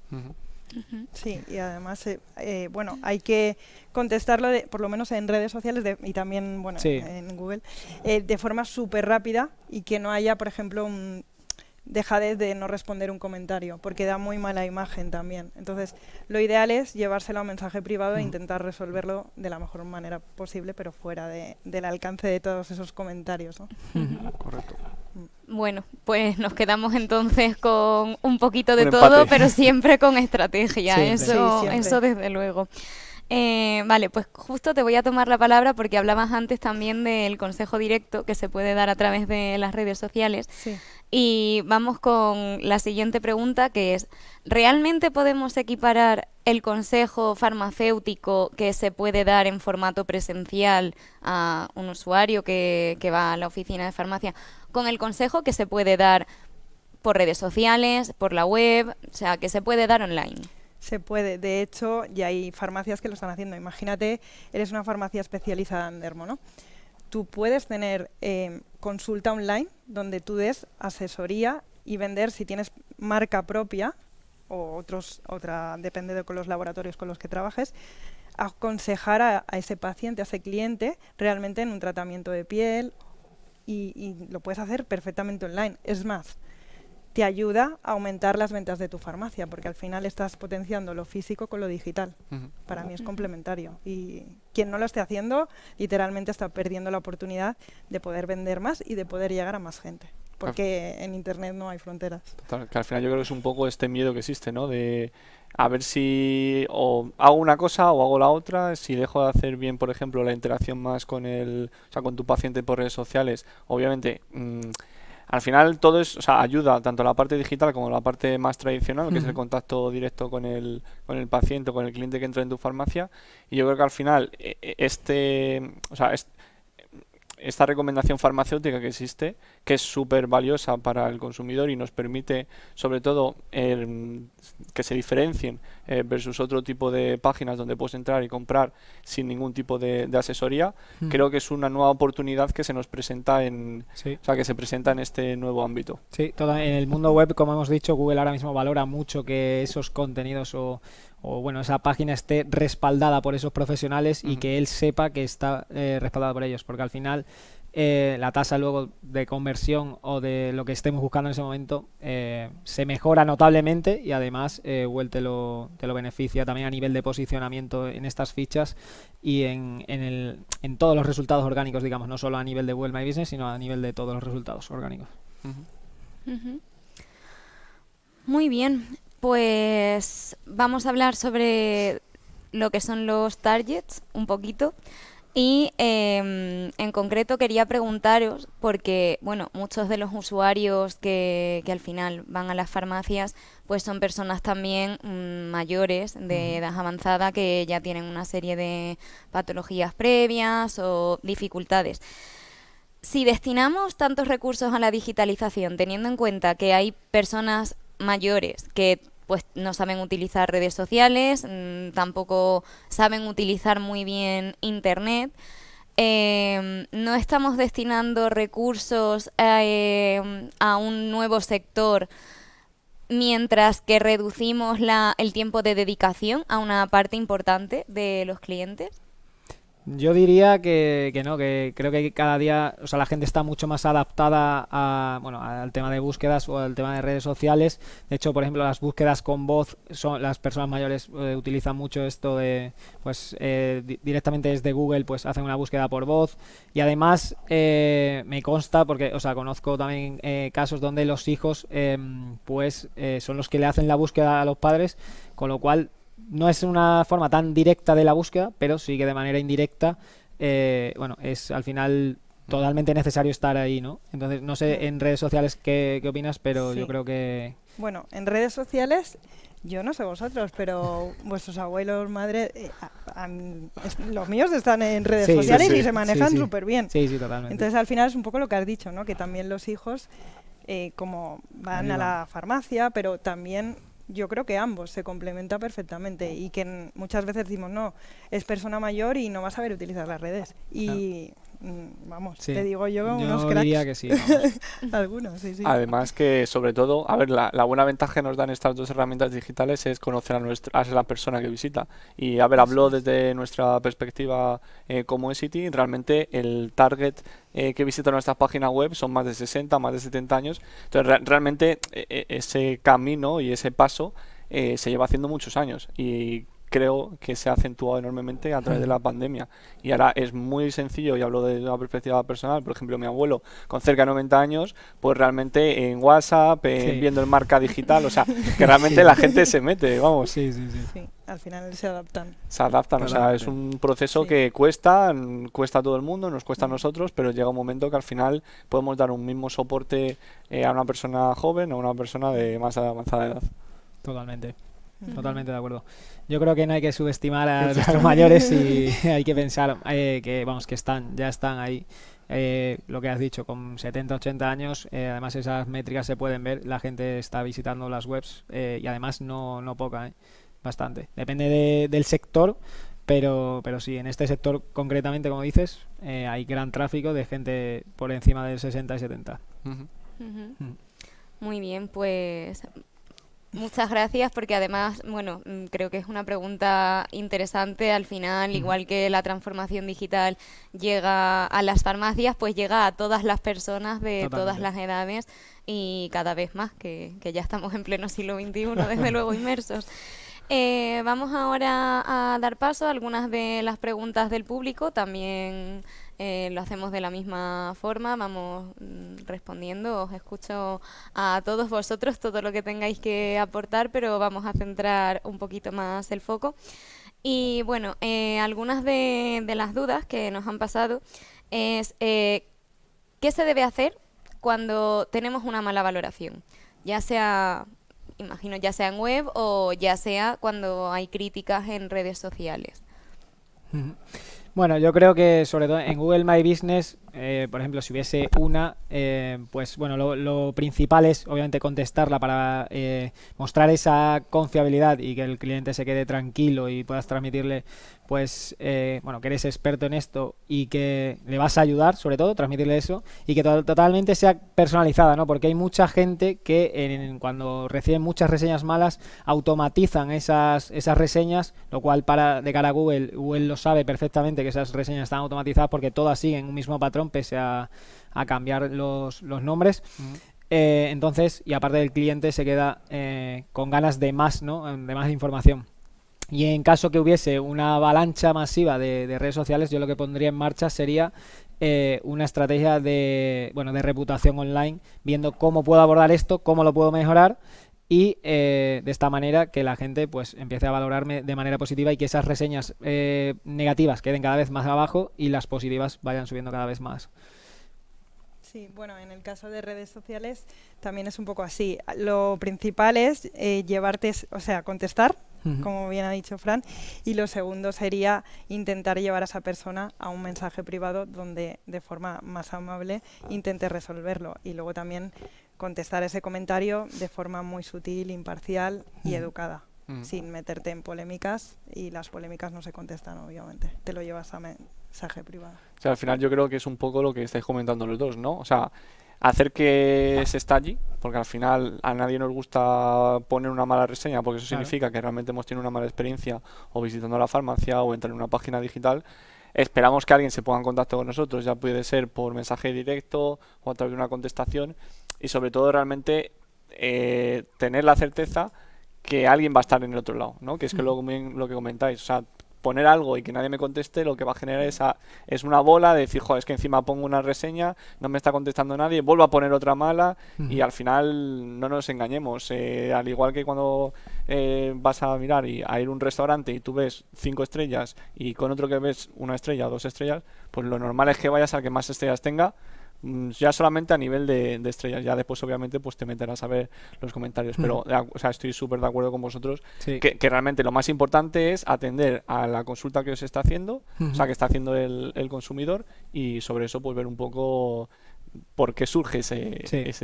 Sí, y además, eh, eh, bueno, hay que contestarlo, por lo menos en redes sociales y también, bueno, en Google, eh, de forma súper rápida y que no haya, por ejemplo, un de no responder un comentario, porque da muy mala imagen también. Entonces, lo ideal es llevárselo a un mensaje privado e mm. intentar resolverlo de la mejor manera posible, pero fuera del alcance de todos esos comentarios. Correcto. Bueno, pues nos quedamos entonces con un poquito de todo, pero siempre con estrategia, eso, eso desde luego. Eh, vale, pues justo te voy a tomar la palabra porque hablabas antes también del consejo directo que se puede dar a través de las redes sociales. Sí. Y vamos con la siguiente pregunta, que es, ¿realmente podemos equiparar el consejo farmacéutico que se puede dar en formato presencial a un usuario que, va a la oficina de farmacia con el consejo que se puede dar por redes sociales, por la web, o sea, que se puede dar online? Se puede, de hecho, y hay farmacias que lo están haciendo. Imagínate, eres una farmacia especializada en dermo, ¿no? Tú puedes tener eh, consulta online donde tú des asesoría y vender si tienes marca propia o otros, otra, depende de con los laboratorios con los que trabajes, aconsejar a, ese paciente, a ese cliente, realmente en un tratamiento de piel y, y lo puedes hacer perfectamente online. Es más, te ayuda a aumentar las ventas de tu farmacia, porque al final estás potenciando lo físico con lo digital. Para mí es complementario. Y quien no lo esté haciendo, literalmente está perdiendo la oportunidad de poder vender más y de poder llegar a más gente. Porque en Internet no hay fronteras. que al final yo creo que es un poco este miedo que existe, ¿no? De a ver si hago una cosa o hago la otra, si dejo de hacer bien, por ejemplo, la interacción más con el, o sea, con tu paciente por redes sociales, obviamente... Mm, al final todo es, o sea, ayuda tanto la parte digital como la parte más tradicional, que es el contacto directo con el, con el paciente con el cliente que entra en tu farmacia. Y yo creo que al final e, e, este, o sea, este, esta recomendación farmacéutica que existe, que es súper valiosa para el consumidor y nos permite, sobre todo, em, que se diferencien eh, versus otro tipo de páginas donde puedes entrar y comprar sin ningún tipo de, asesoría, hmm. creo que es una nueva oportunidad que se nos presenta en, que se presenta en este nuevo ámbito. Sí, en el mundo web, como hemos dicho, Google ahora mismo valora mucho que esos contenidos o o bueno, esa página esté respaldada por esos profesionales y que él sepa que está eh, respaldada por ellos, porque al final eh, la tasa luego de conversión o de lo que estemos buscando en ese momento eh, se mejora notablemente y además Google te lo, beneficia también a nivel de posicionamiento en estas fichas y en, en, el, en, todos los resultados orgánicos, digamos, no solo a nivel de Google My Business, sino a nivel de todos los resultados orgánicos. Muy bien. Pues vamos a hablar sobre lo que son los targets un poquito. Y em, en concreto quería preguntaros, porque bueno, muchos de los usuarios que, al final van a las farmacias, pues son personas también mm, mayores de edad avanzada que ya tienen una serie de patologías previas o dificultades. Si destinamos tantos recursos a la digitalización, teniendo en cuenta que hay personas mayores que pues no saben utilizar redes sociales, mm, tampoco saben utilizar muy bien Internet. Em, no estamos destinando recursos a, em, a un nuevo sector mientras que reducimos la, el tiempo de dedicación a una parte importante de los clientes. Yo diría que, que no, que creo que cada día, o sea, la gente está mucho más adaptada a, bueno, al tema de búsquedas o al tema de redes sociales. De hecho, por ejemplo, las búsquedas con voz, son las personas mayores eh, utilizan mucho esto de, pues, eh, directamente desde Google, pues, hacen una búsqueda por voz. Y además, eh, me consta, porque, o sea, conozco también casos donde los hijos, em, pues, son los que le hacen la búsqueda a los padres, con lo cual no es una forma tan directa de la búsqueda, pero sí que de manera indirecta, eh, bueno, es al final totalmente necesario estar ahí, ¿no? Entonces, no sé en redes sociales qué, opinas, pero yo creo que... Bueno, en redes sociales, yo no sé vosotros, pero vuestros abuelos, madres, eh, los míos están en redes sociales y se manejan súper bien. Sí, sí, totalmente. Entonces, al final es un poco lo que has dicho, ¿no? Que también los hijos, eh, como van a la farmacia, pero también yo creo que ambos se complementa perfectamente y que muchas veces decimos, no, es persona mayor y no va a saber utilizar las redes. Y Mm, vamos, te digo yo, unos Diría que sí. Algunos, sí, sí. Además que, sobre todo, a ver, la, buena ventaja que nos dan estas dos herramientas digitales es conocer a, nuestra, a la persona que visita. Y, a ver, habló desde nuestra perspectiva eh, como City, realmente el target eh, que visita nuestra página web son más de 60, más de 70 años. Entonces, realmente eh, eh, ese camino y ese paso se lleva haciendo muchos años y creo que se ha acentuado enormemente a través de la pandemia. Y ahora es muy sencillo, y hablo de una perspectiva personal, por ejemplo, mi abuelo con cerca de 90 años, pues realmente en WhatsApp, viendo el marca digital, o sea, que realmente la gente se mete, vamos. Sí, sí, sí. al final se adaptan. Se adaptan, o sea, es un proceso que cuesta, cuesta a todo el mundo, nos cuesta a nosotros, pero llega un momento que al final podemos dar un mismo soporte eh, a una persona joven o a una persona de más avanzada edad. Totalmente. Totalmente de acuerdo. Yo creo que no hay que subestimar a nuestros mayores y hay que pensar eh, que vamos que están, ya están ahí. Eh, lo que has dicho, con 70, 80 años, eh, además esas métricas se pueden ver, la gente está visitando las webs y además no, poca, bastante. Depende del sector, pero, pero sí, en este sector concretamente, como dices, hay gran tráfico de gente por encima del 60 y 70. Mm. Muy bien, pues Muchas gracias porque además, bueno, mm, creo que es una pregunta interesante. Al final, igual que la transformación digital llega a las farmacias, pues llega a todas las personas de todas las edades y cada vez más, que, ya estamos en pleno siglo XXI, desde luego inmersos. Eh, vamos ahora a dar paso a algunas de las preguntas del público. También eh, lo hacemos de la misma forma, vamos mm, respondiendo, os escucho a todos vosotros todo lo que tengáis que aportar, pero vamos a centrar un poquito más el foco. Y bueno, eh, algunas de, las dudas que nos han pasado es eh, qué se debe hacer cuando tenemos una mala valoración, ya sea, imagino, ya sea en web o ya sea cuando hay críticas en redes sociales. Bueno, yo creo que sobre todo en Google My Business eh, por ejemplo, si hubiese una, eh, pues bueno, lo, principal es obviamente contestarla para eh, mostrar esa confiabilidad y que el cliente se quede tranquilo y puedas transmitirle, pues, bueno, que eres experto en esto y que le vas a ayudar, sobre todo, transmitirle eso y que totalmente sea personalizada, ¿no? Porque hay mucha gente que cuando reciben muchas reseñas malas automatizan esas, esas reseñas, lo cual para de cara a Google, Google lo sabe perfectamente que esas reseñas están automatizadas porque todas siguen un mismo patrón pese a, cambiar los, nombres. Eh, entonces, y aparte del cliente se queda eh, con ganas de más, De más información. Y en caso que hubiese una avalancha masiva de, redes sociales, yo lo que pondría en marcha sería eh, una estrategia de, bueno, de reputación online, viendo cómo puedo abordar esto, cómo lo puedo mejorar y eh, de esta manera que la gente pues empiece a valorarme de manera positiva y que esas reseñas eh, negativas queden cada vez más abajo y las positivas vayan subiendo cada vez más. Sí, bueno, en el caso de redes sociales también es un poco así. Lo principal es eh, llevarte, o sea, contestar, como bien ha dicho Fran, y lo segundo sería intentar llevar a esa persona a un mensaje privado donde de forma más amable intente resolverlo. Y luego también contestar ese comentario de forma muy sutil, imparcial y mm. educada, mm. sin meterte en polémicas y las polémicas no se contestan, obviamente. Te lo llevas a mensaje privado. al final yo creo que es un poco lo que estáis comentando los dos, ¿no? O sea, hacer que se allí, porque al final a nadie nos gusta poner una mala reseña, porque eso significa que realmente hemos tenido una mala experiencia o visitando la farmacia o entrando en una página digital. Esperamos que alguien se ponga en contacto con nosotros, ya puede ser por mensaje directo o a través de una contestación, y sobre todo realmente eh, tener la certeza que alguien va a estar en el otro lado, ¿no? Que es que mm. lo, lo que comentáis, o sea, poner algo y que nadie me conteste, lo que va a generar esa es una bola de decir, joder, es que encima pongo una reseña, no me está contestando nadie, vuelvo a poner otra mala y al final no nos engañemos. Eh, al igual que cuando eh, vas a mirar y a ir a un restaurante y tú ves cinco estrellas y con otro que ves una estrella o dos estrellas, pues lo normal es que vayas al que más estrellas tenga Mm, ya solamente a nivel de, estrellas, ya después obviamente pues te meterás a ver los comentarios, pero estoy súper de acuerdo con vosotros que, realmente lo más importante es atender a la consulta que os está haciendo, o sea, que está haciendo el, consumidor y sobre eso pues ver un poco por qué surge ese,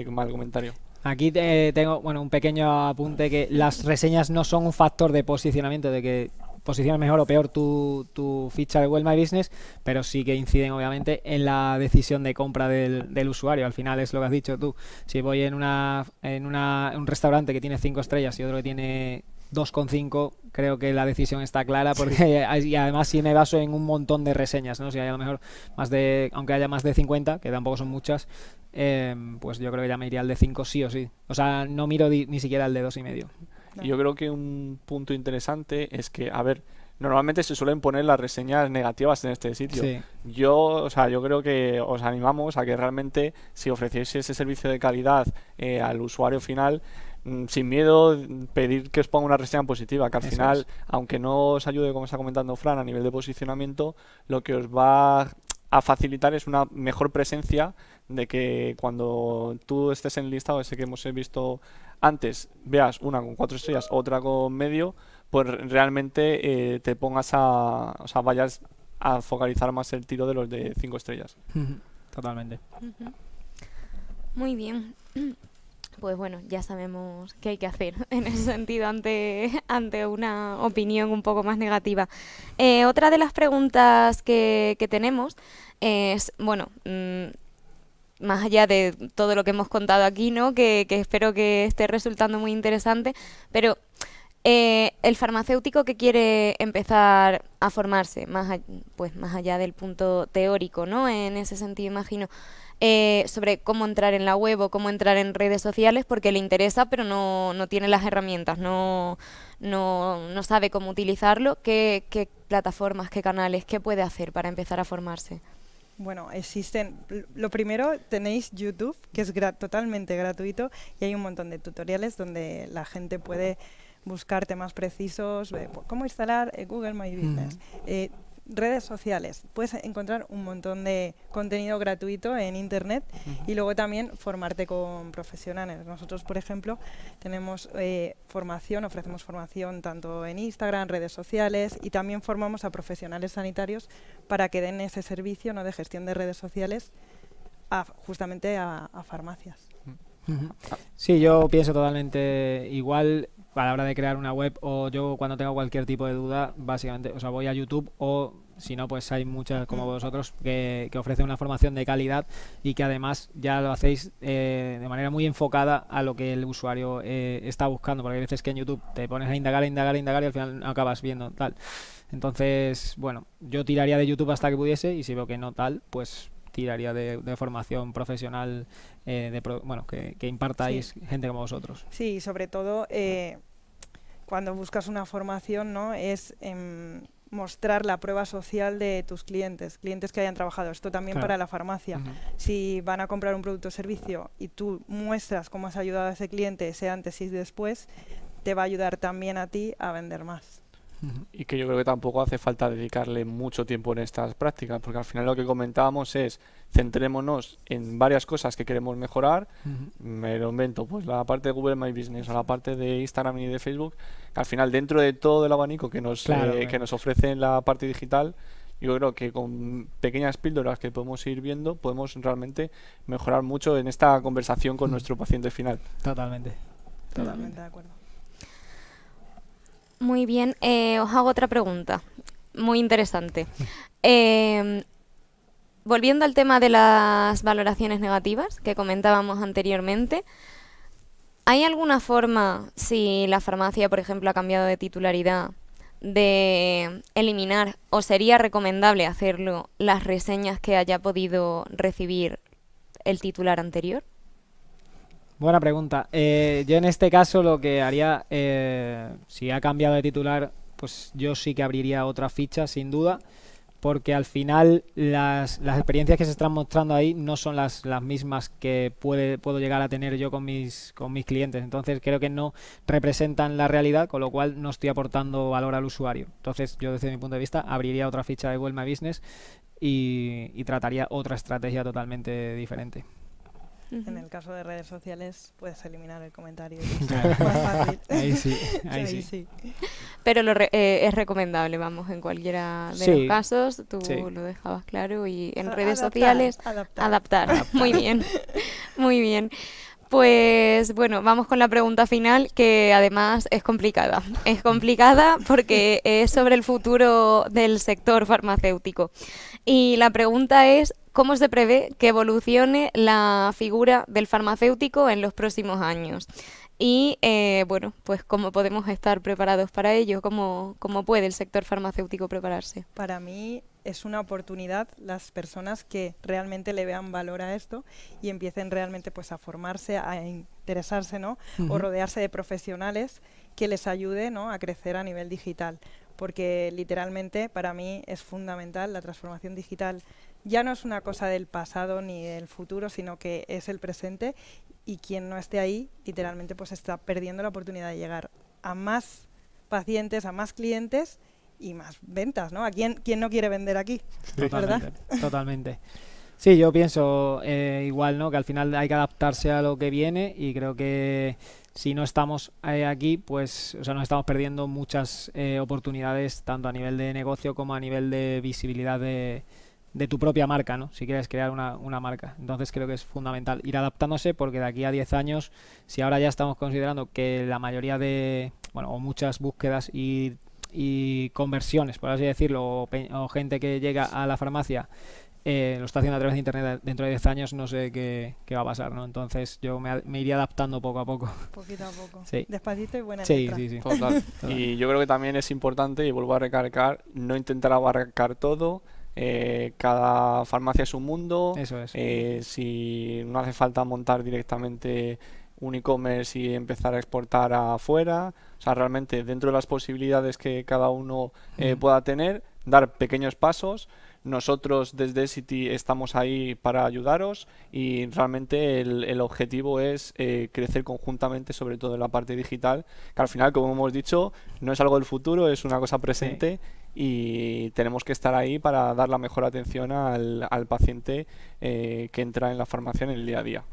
mal comentario. Aquí tengo bueno un pequeño apunte que las reseñas no son un factor de posicionamiento de que posiciones mejor o peor tu, tu ficha de Well My Business, pero sí que inciden obviamente en la decisión de compra del, usuario. Al final es lo que has dicho tú. Si voy en, una, en una, un restaurante que tiene 5 estrellas y otro que tiene 2,5 creo que la decisión está clara porque y además si me baso en un montón de reseñas no si hay a lo mejor más de aunque haya más de 50 que tampoco son muchas eh, pues yo creo que ya me iría al de 5 sí o sí o sea no miro ni siquiera al de dos y medio yo creo que un punto interesante es que, a ver, normalmente se suelen poner las reseñas negativas en este sitio. Yo, o sea, yo creo que os animamos a que realmente si ofrecéis ese servicio de calidad eh, al usuario final, mm, sin miedo pedir que os ponga una reseña positiva, que al final, aunque no os ayude, como está comentando Fran, a nivel de posicionamiento, lo que os va a facilitar es una mejor presencia de que cuando tú estés en listado ese que hemos visto antes veas una con cuatro estrellas, otra con medio, pues realmente eh, te pongas a. O sea, vayas a focalizar más el tiro de los de cinco estrellas. Totalmente. Muy bien. Pues bueno, ya sabemos qué hay que hacer en ese sentido ante, ante una opinión un poco más negativa. Eh, otra de las preguntas que, que tenemos es, bueno, mm, más allá de todo lo que hemos contado aquí, ¿no? Que, espero que esté resultando muy interesante, pero eh, el farmacéutico que quiere empezar a formarse, más pues más allá del punto teórico, ¿no? En ese sentido, imagino, eh, sobre cómo entrar en la web o cómo entrar en redes sociales, porque le interesa, pero no, no tiene las herramientas, no, no, no sabe cómo utilizarlo, qué plataformas, qué canales, qué puede hacer para empezar a formarse. Bueno, existen. Lo primero, tenéis YouTube, que es totalmente gratuito, y hay un montón de tutoriales donde la gente puede buscar temas precisos, eh, cómo instalar eh, Google My Business, redes sociales. Puedes encontrar un montón de contenido gratuito en Internet y luego también formarte con profesionales. Nosotros, por ejemplo, tenemos eh, formación, ofrecemos formación tanto en Instagram, redes sociales y también formamos a profesionales sanitarios para que den ese servicio ¿no? de gestión de redes sociales justamente a, farmacias. Sí, yo pienso totalmente igual a la hora de crear una web o yo cuando tengo cualquier tipo de duda, básicamente, o sea, voy a YouTube o si no, pues hay muchas como mm. vosotros que, que ofrecen una formación de calidad y que además ya lo hacéis eh, de manera muy enfocada a lo que el usuario eh, está buscando, porque hay veces que en YouTube te pones a indagar, a indagar, indagar y al final acabas viendo tal. Entonces, bueno, yo tiraría de YouTube hasta que pudiese y si veo que no tal, pues tiraría de formación profesional eh, de, bueno, que, impartáis gente como vosotros. Sí, sobre todo eh, cuando buscas una formación, ¿no? Es em, mostrar la prueba social de tus clientes, clientes que hayan trabajado. Esto también para la farmacia. Si van a comprar un producto o servicio y tú muestras cómo has ayudado a ese cliente, ese antes y después, te va a ayudar también a ti a vender más y que yo creo que tampoco hace falta dedicarle mucho tiempo en estas prácticas, porque al final lo que comentábamos es centrémonos en varias cosas que queremos mejorar, me lo invento, pues la parte de Google My Business o la parte de Instagram y de Facebook, al final dentro de todo el abanico que nos, eh, que nos ofrece la parte digital, yo creo que con pequeñas píldoras que podemos ir viendo, podemos realmente mejorar mucho en esta conversación con nuestro paciente final. Totalmente, Totalmente de acuerdo. Muy bien, eh, os hago otra pregunta, muy interesante. Eh, volviendo al tema de las valoraciones negativas que comentábamos anteriormente, ¿hay alguna forma, si la farmacia, por ejemplo, ha cambiado de titularidad, de eliminar o sería recomendable hacerlo las reseñas que haya podido recibir el titular anterior? Buena pregunta. Eh, yo en este caso lo que haría, eh, si ha cambiado de titular, pues yo sí que abriría otra ficha, sin duda, porque al final las, experiencias que se están mostrando ahí no son las, las mismas que puede, puedo llegar a tener yo con mis, con mis clientes. Entonces creo que no representan la realidad, con lo cual no estoy aportando valor al usuario. Entonces yo desde mi punto de vista abriría otra ficha de Google My Business y trataría otra estrategia totalmente diferente. En el caso de redes sociales, puedes eliminar el comentario. Ahí sí, ahí, sí. Pero eh, es recomendable, vamos, en cualquiera de los casos. Tú lo dejabas claro y en redes sociales, adaptar. adaptar. Muy bien, muy bien. Pues bueno, vamos con la pregunta final que además es complicada. Es complicada porque es sobre el futuro del sector farmacéutico. Y la pregunta es, cómo se prevé que evolucione la figura del farmacéutico en los próximos años. Y eh, bueno, pues cómo podemos estar preparados para ello, cómo, puede el sector farmacéutico prepararse. Para mí es una oportunidad las personas que realmente le vean valor a esto y empiecen realmente pues a formarse, a interesarse, ¿no? O rodearse de profesionales que les ayuden, A crecer a nivel digital porque literalmente para mí es fundamental la transformación digital ya no es una cosa del pasado ni del futuro, sino que es el presente y quien no esté ahí, literalmente, pues está perdiendo la oportunidad de llegar a más pacientes, a más clientes y más ventas, ¿no? ¿A quién, no quiere vender aquí? Totalmente, totalmente. Sí, yo pienso eh, igual, ¿no? Que al final hay que adaptarse a lo que viene y creo que si no estamos eh, aquí, pues, o sea, nos estamos perdiendo muchas eh, oportunidades, tanto a nivel de negocio como a nivel de visibilidad de, de tu propia marca, ¿no? Si quieres crear una, marca. Entonces creo que es fundamental ir adaptándose porque de aquí a 10 años, si ahora ya estamos considerando que la mayoría de, bueno, o muchas búsquedas y, y conversiones, por así decirlo, o, gente que llega a la farmacia eh, lo está haciendo a través de Internet dentro de 10 años, no sé qué, va a pasar, ¿no? Entonces yo me, iría adaptando poco a poco. Poquito a poco. Sí. Despacito y buena sí, Sí, sí, Y yo creo que también es importante, y vuelvo a recalcar, no intentar abarcar todo, eh, cada farmacia es un mundo. Eh, si no hace falta montar directamente un e-commerce y empezar a exportar afuera. O sea, realmente dentro de las posibilidades que cada uno eh, pueda tener, dar pequeños pasos. Nosotros desde City estamos ahí para ayudaros y realmente el, objetivo es crecer conjuntamente, sobre todo en la parte digital, que al final, como hemos dicho, no es algo del futuro, es una cosa presente y tenemos que estar ahí para dar la mejor atención al, paciente eh, que entra en la farmacia en el día a día.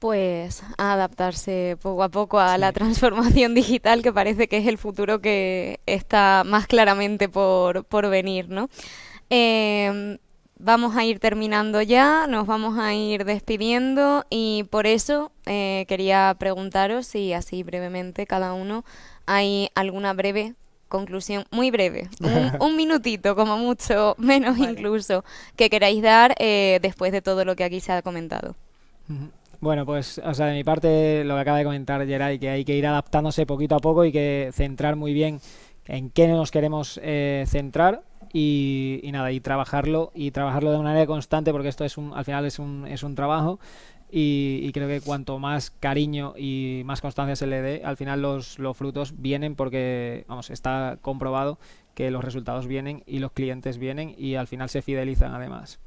Pues adaptarse poco a poco a la transformación digital que parece que es el futuro que está más claramente por, venir, ¿no? Em, vamos a ir terminando ya, nos vamos a ir despidiendo y por eso eh, quería preguntaros si así brevemente cada uno hay alguna breve conclusión, muy breve, un, minutito como mucho, menos incluso, que queráis dar eh, después de todo lo que aquí se ha comentado. Bueno, pues, o sea, de mi parte, lo que acaba de comentar Geray, que hay que ir adaptándose poquito a poco y que centrar muy bien en qué nos queremos eh, centrar y, nada, y trabajarlo, y trabajarlo de una manera constante, porque esto es un, al final es un, es un trabajo y, creo que cuanto más cariño y más constancia se le dé, al final los, frutos vienen porque, vamos, está comprobado que los resultados vienen y los clientes vienen y al final se fidelizan además.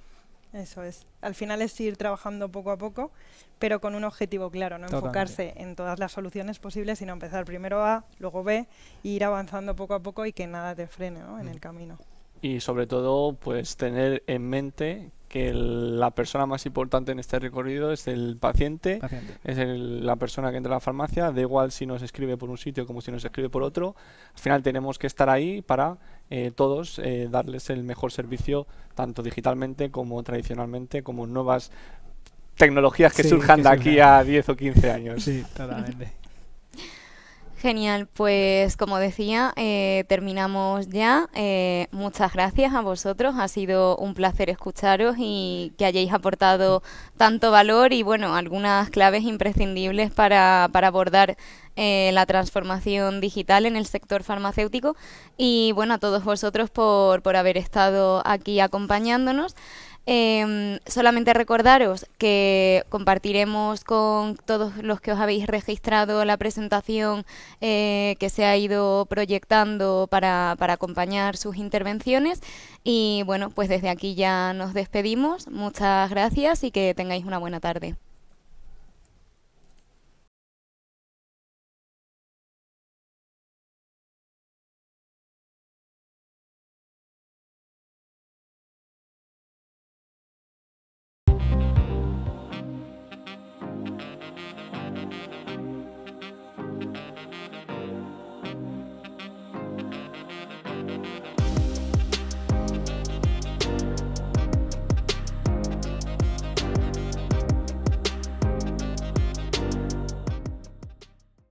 Eso es. Al final es ir trabajando poco a poco, pero con un objetivo claro, no enfocarse en todas las soluciones posibles, sino empezar primero A, luego B, e ir avanzando poco a poco y que nada te frene ¿no? en mm. el camino. Y sobre todo, pues tener en mente que la persona más importante en este recorrido es el paciente, es la persona que entra a la farmacia, da igual si nos escribe por un sitio como si nos escribe por otro, al final tenemos que estar ahí para eh, todos eh, darles el mejor servicio, tanto digitalmente como tradicionalmente, como nuevas tecnologías que surjan de aquí a 10 o 15 años. Sí, totalmente. Genial, pues como decía, eh, terminamos ya. Eh, muchas gracias a vosotros, ha sido un placer escucharos y que hayáis aportado tanto valor y bueno, algunas claves imprescindibles para, abordar eh, la transformación digital en el sector farmacéutico y bueno, a todos vosotros por, por haber estado aquí acompañándonos. Em, solamente recordaros que compartiremos con todos los que os habéis registrado la presentación eh, que se ha ido proyectando para, para, acompañar sus intervenciones. Y bueno, pues desde aquí ya nos despedimos. Muchas gracias y que tengáis una buena tarde.